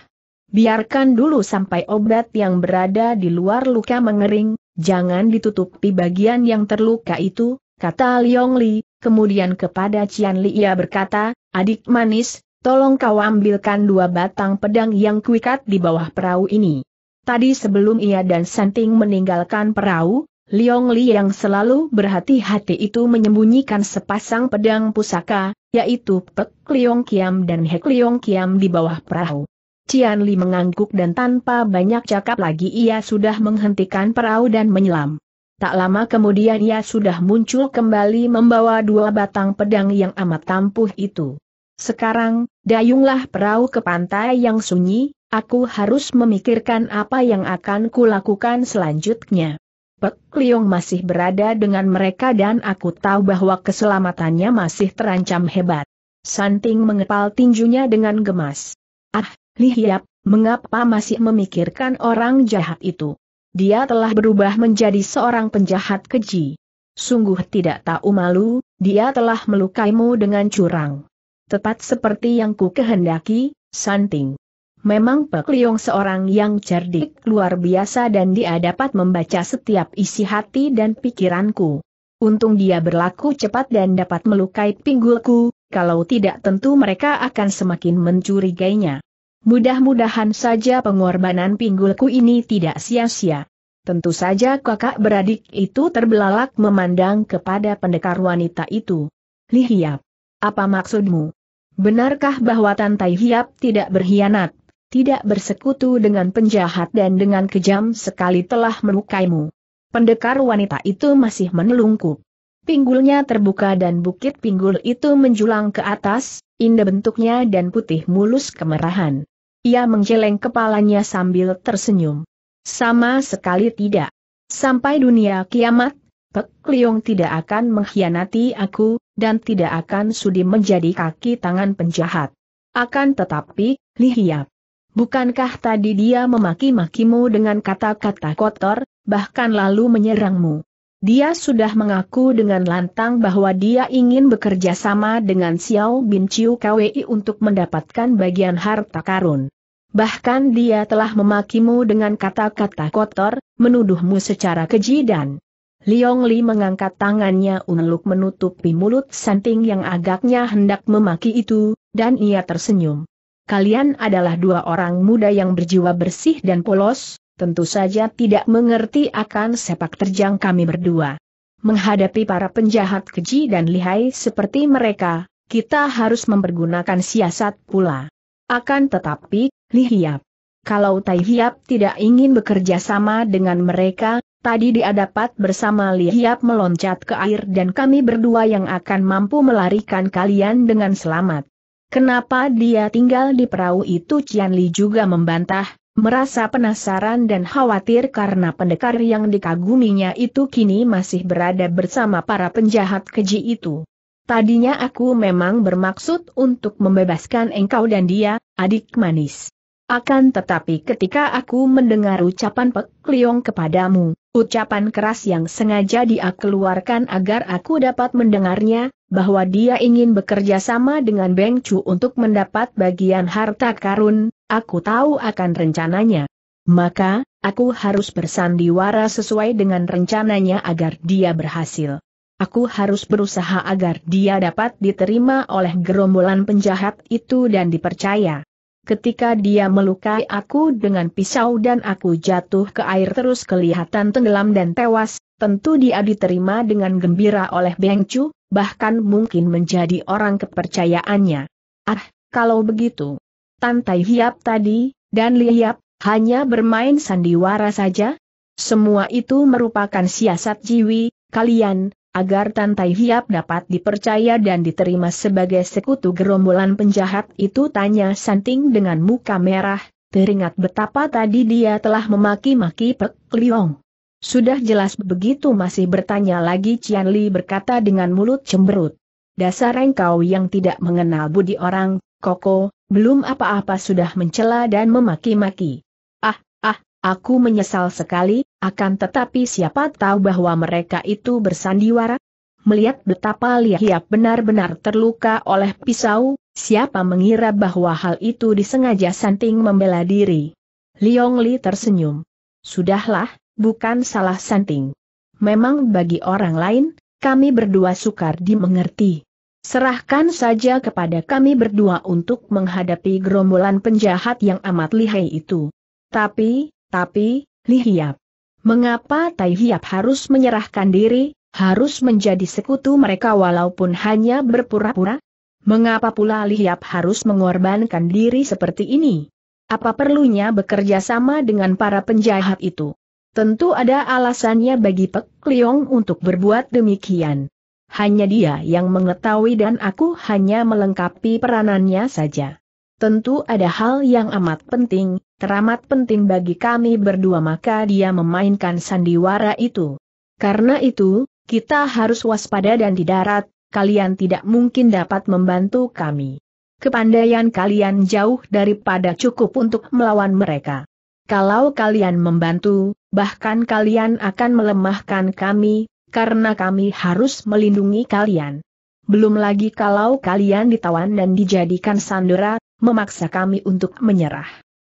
Biarkan dulu sampai obat yang berada di luar luka mengering, jangan ditutupi bagian yang terluka itu, kata Liong Li, kemudian kepada Cian Li ia berkata, adik manis, Tolong kau ambilkan dua batang pedang yang kuikat di bawah perahu ini. Tadi sebelum ia dan Santing meninggalkan perahu, Liong Li yang selalu berhati-hati itu menyembunyikan sepasang pedang pusaka, yaitu Pek Liong Kiam dan Hek Liong Kiam di bawah perahu. Cian Li mengangguk dan tanpa banyak cakap lagi ia sudah menghentikan perahu dan menyelam. Tak lama kemudian ia sudah muncul kembali membawa dua batang pedang yang amat tampuh itu. Sekarang, dayunglah perahu ke pantai yang sunyi, aku harus memikirkan apa yang akan kulakukan selanjutnya. Pek Liong masih berada dengan mereka dan aku tahu bahwa keselamatannya masih terancam hebat. Santing mengepal tinjunya dengan gemas. Ah, Lihiap, mengapa masih memikirkan orang jahat itu? Dia telah berubah menjadi seorang penjahat keji. Sungguh tidak tahu malu, dia telah melukaimu dengan curang. Tepat seperti yang ku kehendaki, Santing. Memang Pek Liong seorang yang cerdik luar biasa dan dia dapat membaca setiap isi hati dan pikiranku. Untung dia berlaku cepat dan dapat melukai pinggulku, kalau tidak tentu mereka akan semakin mencurigainya. Mudah-mudahan saja pengorbanan pinggulku ini tidak sia-sia. Tentu saja kakak beradik itu terbelalak memandang kepada pendekar wanita itu. Lihiap. Apa maksudmu? Benarkah bahwa Tan Tai Hiap tidak berkhianat, tidak bersekutu dengan penjahat dan dengan kejam sekali telah melukaimu? Pendekar wanita itu masih menelungkup. Pinggulnya terbuka dan bukit pinggul itu menjulang ke atas, indah bentuknya dan putih mulus kemerahan. Ia menggeleng kepalanya sambil tersenyum. Sama sekali tidak. Sampai dunia kiamat, Pek Liong tidak akan mengkhianati aku, dan tidak akan sudi menjadi kaki tangan penjahat. Akan tetapi, Li Hiap, Bukankah tadi dia memaki-makimu dengan kata-kata kotor, bahkan lalu menyerangmu? Dia sudah mengaku dengan lantang bahwa dia ingin bekerja sama dengan Xiao Bin Chiu KWI untuk mendapatkan bagian harta karun. Bahkan dia telah memakimu dengan kata-kata kotor, menuduhmu secara keji dan Liong Li mengangkat tangannya untuk menutupi mulut santing yang agaknya hendak memaki itu, dan ia tersenyum. Kalian adalah dua orang muda yang berjiwa bersih dan polos, tentu saja tidak mengerti akan sepak terjang kami berdua. Menghadapi para penjahat keji dan lihai seperti mereka, kita harus mempergunakan siasat pula. Akan tetapi, Li Hiap. Kalau Tai Hiap tidak ingin bekerja sama dengan mereka, Tadi dia dapat bersama Lihiap meloncat ke air dan kami berdua yang akan mampu melarikan kalian dengan selamat. Kenapa dia tinggal di perahu itu Cian Li juga membantah, merasa penasaran dan khawatir karena pendekar yang dikaguminya itu kini masih berada bersama para penjahat keji itu. Tadinya aku memang bermaksud untuk membebaskan engkau dan dia, adik manis. Akan tetapi ketika aku mendengar ucapan Pek Liong kepadamu, Ucapan keras yang sengaja dia keluarkan agar aku dapat mendengarnya, bahwa dia ingin bekerja sama dengan Beng Chu untuk mendapat bagian harta karun, aku tahu akan rencananya. Maka, aku harus bersandiwara sesuai dengan rencananya agar dia berhasil. Aku harus berusaha agar dia dapat diterima oleh gerombolan penjahat itu dan dipercaya ketika dia melukai aku dengan pisau dan aku jatuh ke air terus kelihatan tenggelam dan tewas, tentu dia diterima dengan gembira oleh Beng Chu, bahkan mungkin menjadi orang kepercayaannya. Ah, kalau begitu. Tantai Hiap tadi, dan Liap, hanya bermain sandiwara saja? Semua itu merupakan siasat jiwi, kalian, agar Tantai Hiap dapat dipercaya dan diterima sebagai sekutu gerombolan penjahat itu tanya Santing dengan muka merah, teringat betapa tadi dia telah memaki-maki Pek Liong. Sudah jelas begitu masih bertanya lagi Cian Li berkata dengan mulut cemberut. Dasar engkau yang tidak mengenal budi orang, Koko, belum apa-apa sudah mencela dan memaki-maki. Ah, ah, aku menyesal sekali, akan tetapi siapa tahu bahwa mereka itu bersandiwara? Melihat betapa Lihiap benar-benar terluka oleh pisau, siapa mengira bahwa hal itu disengaja Santing membela diri? Liong Li tersenyum. Sudahlah, bukan salah Santing. Memang bagi orang lain, kami berdua sukar dimengerti. Serahkan saja kepada kami berdua untuk menghadapi gerombolan penjahat yang amat lihai itu. Tapi, tapi, Lihiap. Mengapa Tai Hiap harus menyerahkan diri, harus menjadi sekutu mereka walaupun hanya berpura-pura? Mengapa pula Lihiap harus mengorbankan diri seperti ini? Apa perlunya bekerja sama dengan para penjahat itu? Tentu ada alasannya bagi Pek Liong untuk berbuat demikian. Hanya dia yang mengetahui dan aku hanya melengkapi peranannya saja. Tentu ada hal yang amat penting, teramat penting bagi kami berdua maka dia memainkan sandiwara itu. Karena itu, kita harus waspada dan di darat, kalian tidak mungkin dapat membantu kami. Kepandaian kalian jauh daripada cukup untuk melawan mereka. Kalau kalian membantu, bahkan kalian akan melemahkan kami, karena kami harus melindungi kalian. Belum lagi kalau kalian ditawan dan dijadikan sandera, memaksa kami untuk menyerah.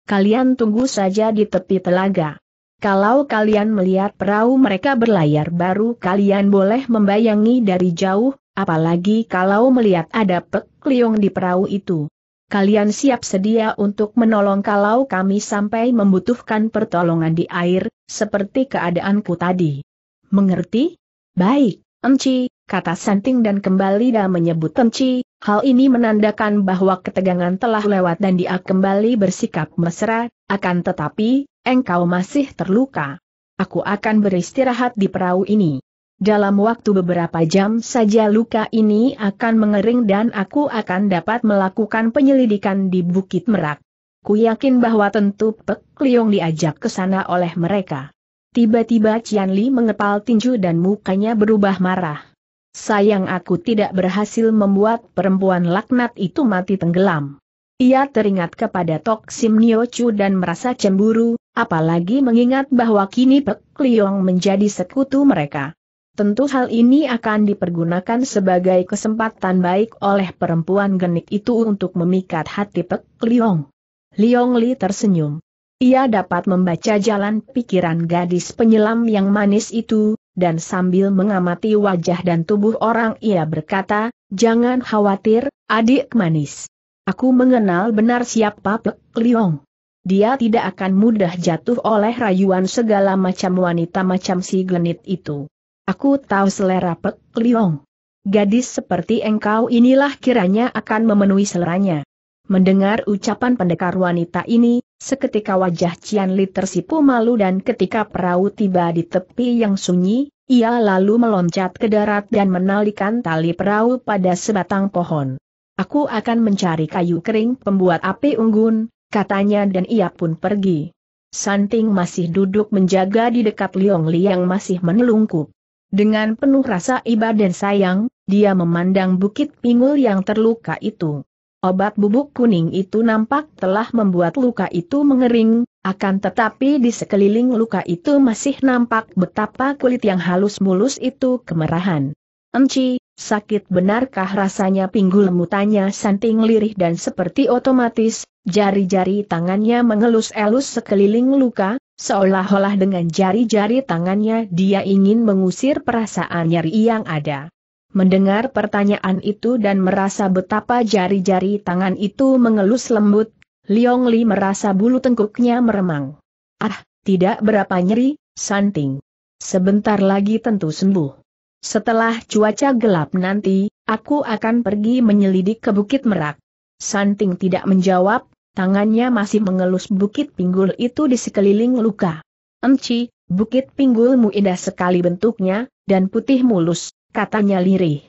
Kalian tunggu saja di tepi telaga. Kalau kalian melihat perahu mereka berlayar baru kalian boleh membayangi dari jauh, apalagi kalau melihat ada pekliung di perahu itu. Kalian siap sedia untuk menolong kalau kami sampai membutuhkan pertolongan di air, seperti keadaanku tadi. Mengerti? Baik, Enci, kata Santing dan kembali dan menyebut Enci, Hal ini menandakan bahwa ketegangan telah lewat dan dia kembali bersikap mesra, akan tetapi, engkau masih terluka. Aku akan beristirahat di perahu ini. Dalam waktu beberapa jam saja luka ini akan mengering dan aku akan dapat melakukan penyelidikan di Bukit Merak. Ku yakin bahwa tentu Pek Liong diajak ke sana oleh mereka. Tiba-tiba Cian Li mengepal tinju dan mukanya berubah marah. Sayang aku tidak berhasil membuat perempuan laknat itu mati tenggelam. Ia teringat kepada Tok Sim Nio Chu dan merasa cemburu, apalagi mengingat bahwa kini Pek Liong menjadi sekutu mereka. Tentu hal ini akan dipergunakan sebagai kesempatan baik oleh perempuan genik itu untuk memikat hati Pek Liong. Liong Li tersenyum. Ia dapat membaca jalan pikiran gadis penyelam yang manis itu, dan sambil mengamati wajah dan tubuh orang ia berkata, Jangan khawatir, adik manis. Aku mengenal benar siapa Pek Liong. Dia tidak akan mudah jatuh oleh rayuan segala macam wanita macam si genit itu. Aku tahu selera Pek Liong. Gadis seperti engkau inilah kiranya akan memenuhi seleranya. Mendengar ucapan pendekar wanita ini, seketika wajah Cian Li tersipu malu dan ketika perahu tiba di tepi yang sunyi, ia lalu meloncat ke darat dan menalikan tali perahu pada sebatang pohon. Aku akan mencari kayu kering pembuat api unggun, katanya dan ia pun pergi. Santing masih duduk menjaga di dekat Liong Li yang masih menelungkup. Dengan penuh rasa iba dan sayang, dia memandang bukit pinggul yang terluka itu. Obat bubuk kuning itu nampak telah membuat luka itu mengering, akan tetapi di sekeliling luka itu masih nampak betapa kulit yang halus mulus itu kemerahan. Enci, sakit benarkah rasanya pinggul mutanya santing lirih dan seperti otomatis, jari-jari tangannya mengelus-elus sekeliling luka, seolah-olah dengan jari-jari tangannya dia ingin mengusir perasaan nyeri yang ada. Mendengar pertanyaan itu dan merasa betapa jari-jari tangan itu mengelus lembut, Liong Li merasa bulu tengkuknya meremang. Ah, tidak berapa nyeri, Santing. Sebentar lagi tentu sembuh. Setelah cuaca gelap nanti, aku akan pergi menyelidik ke Bukit Merak. Santing tidak menjawab, tangannya masih mengelus Bukit Pinggul itu di sekeliling luka. Enci, Bukit Pinggulmu indah sekali bentuknya, dan putih mulus katanya lirih.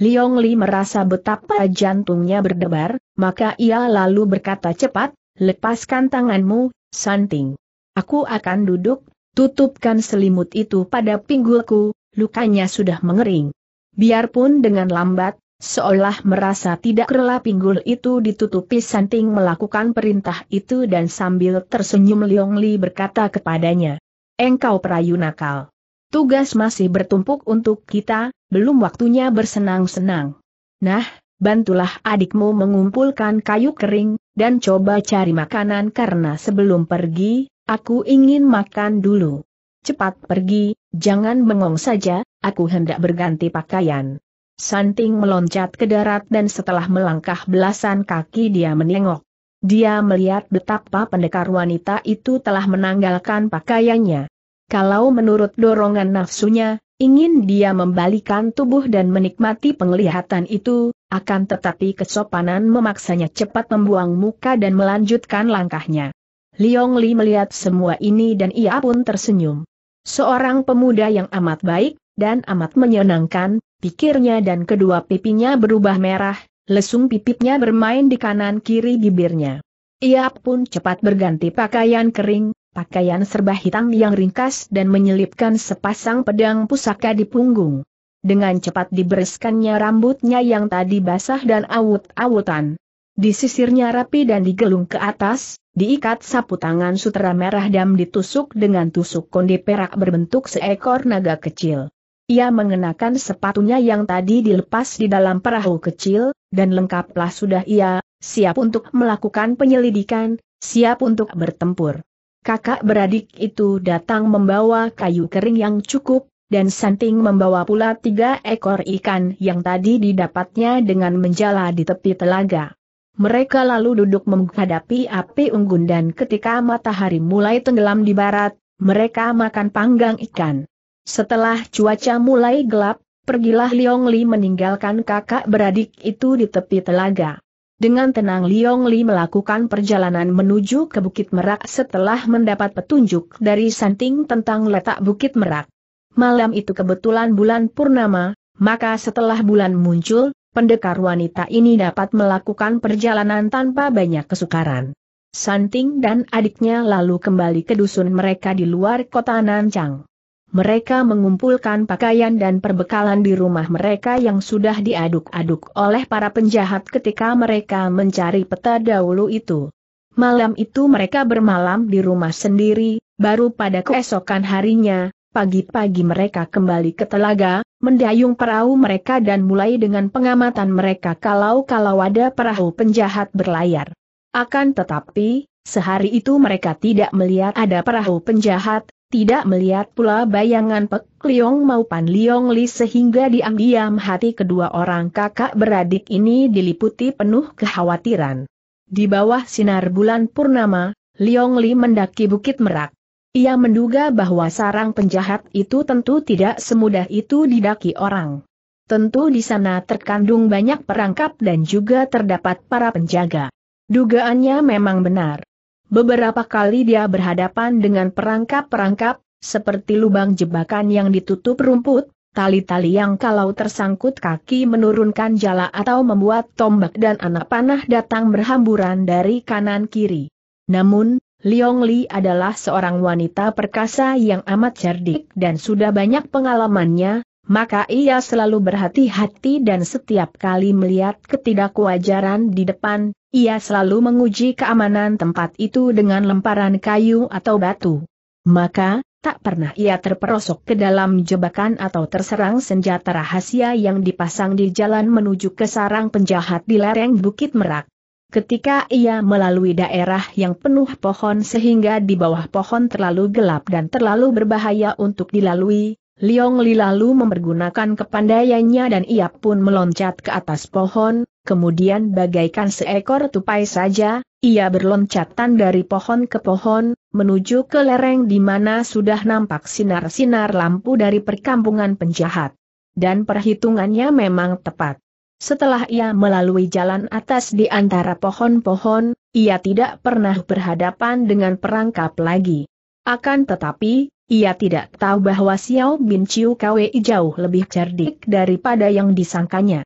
Liong Li merasa betapa jantungnya berdebar, maka ia lalu berkata cepat, lepaskan tanganmu, Santing. Aku akan duduk, tutupkan selimut itu pada pinggulku, lukanya sudah mengering. Biarpun dengan lambat, seolah merasa tidak rela pinggul itu ditutupi Santing melakukan perintah itu dan sambil tersenyum Liong Li berkata kepadanya. Engkau perayu nakal. Tugas masih bertumpuk untuk kita, belum waktunya bersenang-senang. Nah, bantulah adikmu mengumpulkan kayu kering, dan coba cari makanan karena sebelum pergi, aku ingin makan dulu. Cepat pergi, jangan bengong saja, aku hendak berganti pakaian. Santing meloncat ke darat dan setelah melangkah belasan kaki dia menengok. Dia melihat betapa pendekar wanita itu telah menanggalkan pakaiannya. Kalau menurut dorongan nafsunya, ingin dia membalikan tubuh dan menikmati penglihatan itu, akan tetapi kesopanan memaksanya cepat membuang muka dan melanjutkan langkahnya. Liong Li melihat semua ini dan ia pun tersenyum. Seorang pemuda yang amat baik, dan amat menyenangkan, pikirnya dan kedua pipinya berubah merah, lesung pipitnya bermain di kanan kiri bibirnya. Ia pun cepat berganti pakaian kering, pakaian serba hitam yang ringkas dan menyelipkan sepasang pedang pusaka di punggung. Dengan cepat dibereskannya rambutnya yang tadi basah dan awut-awutan. Di sisirnya rapi dan digelung ke atas, diikat sapu tangan sutera merah dan ditusuk dengan tusuk konde perak berbentuk seekor naga kecil. Ia mengenakan sepatunya yang tadi dilepas di dalam perahu kecil, dan lengkaplah sudah ia, siap untuk melakukan penyelidikan, siap untuk bertempur kakak beradik itu datang membawa kayu kering yang cukup, dan Santing membawa pula tiga ekor ikan yang tadi didapatnya dengan menjala di tepi telaga. Mereka lalu duduk menghadapi api unggun dan ketika matahari mulai tenggelam di barat, mereka makan panggang ikan. Setelah cuaca mulai gelap, pergilah Liong Li meninggalkan kakak beradik itu di tepi telaga. Dengan tenang Liong Li melakukan perjalanan menuju ke Bukit Merak setelah mendapat petunjuk dari Santing tentang letak Bukit Merak. Malam itu kebetulan bulan purnama, maka setelah bulan muncul, pendekar wanita ini dapat melakukan perjalanan tanpa banyak kesukaran. Santing dan adiknya lalu kembali ke dusun mereka di luar kota Nanchang mereka mengumpulkan pakaian dan perbekalan di rumah mereka yang sudah diaduk-aduk oleh para penjahat ketika mereka mencari peta dahulu itu. Malam itu mereka bermalam di rumah sendiri, baru pada keesokan harinya, pagi-pagi mereka kembali ke telaga, mendayung perahu mereka dan mulai dengan pengamatan mereka kalau-kalau ada perahu penjahat berlayar. Akan tetapi, sehari itu mereka tidak melihat ada perahu penjahat, tidak melihat pula bayangan Pek Liong maupun Liong Li sehingga diam-diam hati kedua orang kakak beradik ini diliputi penuh kekhawatiran. Di bawah sinar bulan purnama, Liong Li mendaki Bukit Merak. Ia menduga bahwa sarang penjahat itu tentu tidak semudah itu didaki orang. Tentu di sana terkandung banyak perangkap dan juga terdapat para penjaga. Dugaannya memang benar. Beberapa kali dia berhadapan dengan perangkap-perangkap, seperti lubang jebakan yang ditutup rumput, tali-tali yang kalau tersangkut kaki menurunkan jala atau membuat tombak dan anak panah datang berhamburan dari kanan-kiri. Namun, Liong Li adalah seorang wanita perkasa yang amat cerdik dan sudah banyak pengalamannya, maka ia selalu berhati-hati dan setiap kali melihat ketidakwajaran di depan, ia selalu menguji keamanan tempat itu dengan lemparan kayu atau batu. Maka, tak pernah ia terperosok ke dalam jebakan atau terserang senjata rahasia yang dipasang di jalan menuju ke sarang penjahat di lereng Bukit Merak. Ketika ia melalui daerah yang penuh pohon sehingga di bawah pohon terlalu gelap dan terlalu berbahaya untuk dilalui, Liong Li lalu mempergunakan kepandaiannya dan ia pun meloncat ke atas pohon, Kemudian bagaikan seekor tupai saja, ia berloncatan dari pohon ke pohon, menuju ke lereng di mana sudah nampak sinar-sinar lampu dari perkampungan penjahat. Dan perhitungannya memang tepat. Setelah ia melalui jalan atas di antara pohon-pohon, ia tidak pernah berhadapan dengan perangkap lagi. Akan tetapi, ia tidak tahu bahwa Xiao Bin Chiu Kwei jauh lebih cerdik daripada yang disangkanya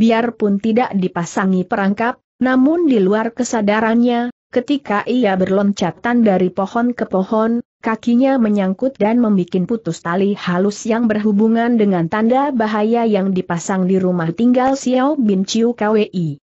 biarpun tidak dipasangi perangkap, namun di luar kesadarannya, ketika ia berloncatan dari pohon ke pohon, kakinya menyangkut dan membuat putus tali halus yang berhubungan dengan tanda bahaya yang dipasang di rumah tinggal Xiao Bin Chiu KWI.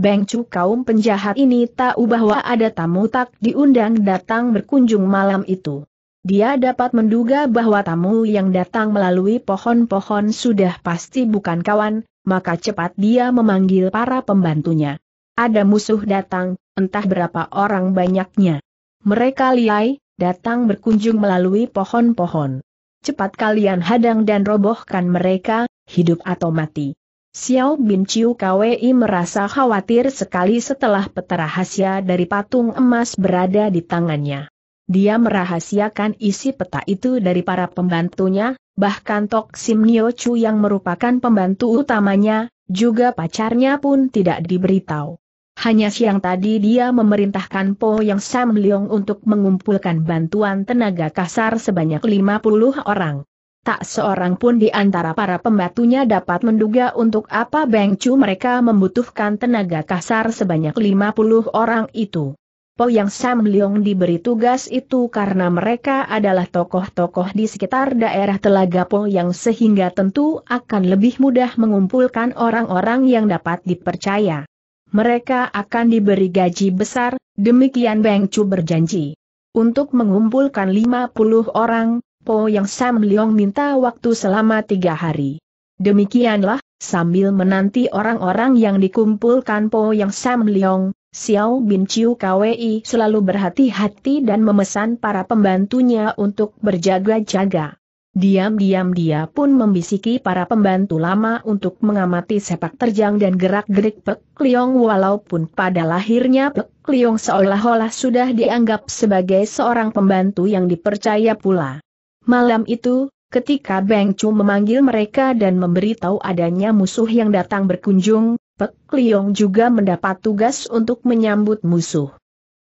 Beng Chu kaum penjahat ini tahu bahwa ada tamu tak diundang datang berkunjung malam itu. Dia dapat menduga bahwa tamu yang datang melalui pohon-pohon sudah pasti bukan kawan, maka cepat dia memanggil para pembantunya. Ada musuh datang, entah berapa orang banyaknya. Mereka liai, datang berkunjung melalui pohon-pohon. Cepat kalian hadang dan robohkan mereka, hidup atau mati. Xiao Bin Chiu Kwei merasa khawatir sekali setelah peta rahasia dari patung emas berada di tangannya. Dia merahasiakan isi peta itu dari para pembantunya, bahkan Tok Sim Nio Chu yang merupakan pembantu utamanya, juga pacarnya pun tidak diberitahu. Hanya siang tadi dia memerintahkan Po Yang Sam Leong untuk mengumpulkan bantuan tenaga kasar sebanyak 50 orang. Tak seorang pun di antara para pembantunya dapat menduga untuk apa Beng Chu mereka membutuhkan tenaga kasar sebanyak 50 orang itu. Po yang Sam Leong diberi tugas itu karena mereka adalah tokoh-tokoh di sekitar daerah Telaga Po yang sehingga tentu akan lebih mudah mengumpulkan orang-orang yang dapat dipercaya. Mereka akan diberi gaji besar, demikian Beng Chu berjanji. Untuk mengumpulkan 50 orang, Po Yang Sam Leong minta waktu selama tiga hari. Demikianlah, sambil menanti orang-orang yang dikumpulkan Po Yang Sam Leong, Xiao Bin Chiu KWI selalu berhati-hati dan memesan para pembantunya untuk berjaga-jaga. Diam-diam dia pun membisiki para pembantu lama untuk mengamati sepak terjang dan gerak-gerik Pek Liong walaupun pada lahirnya Pek Liong seolah-olah sudah dianggap sebagai seorang pembantu yang dipercaya pula. Malam itu, ketika Beng Chu memanggil mereka dan memberitahu adanya musuh yang datang berkunjung, Pek Liong juga mendapat tugas untuk menyambut musuh.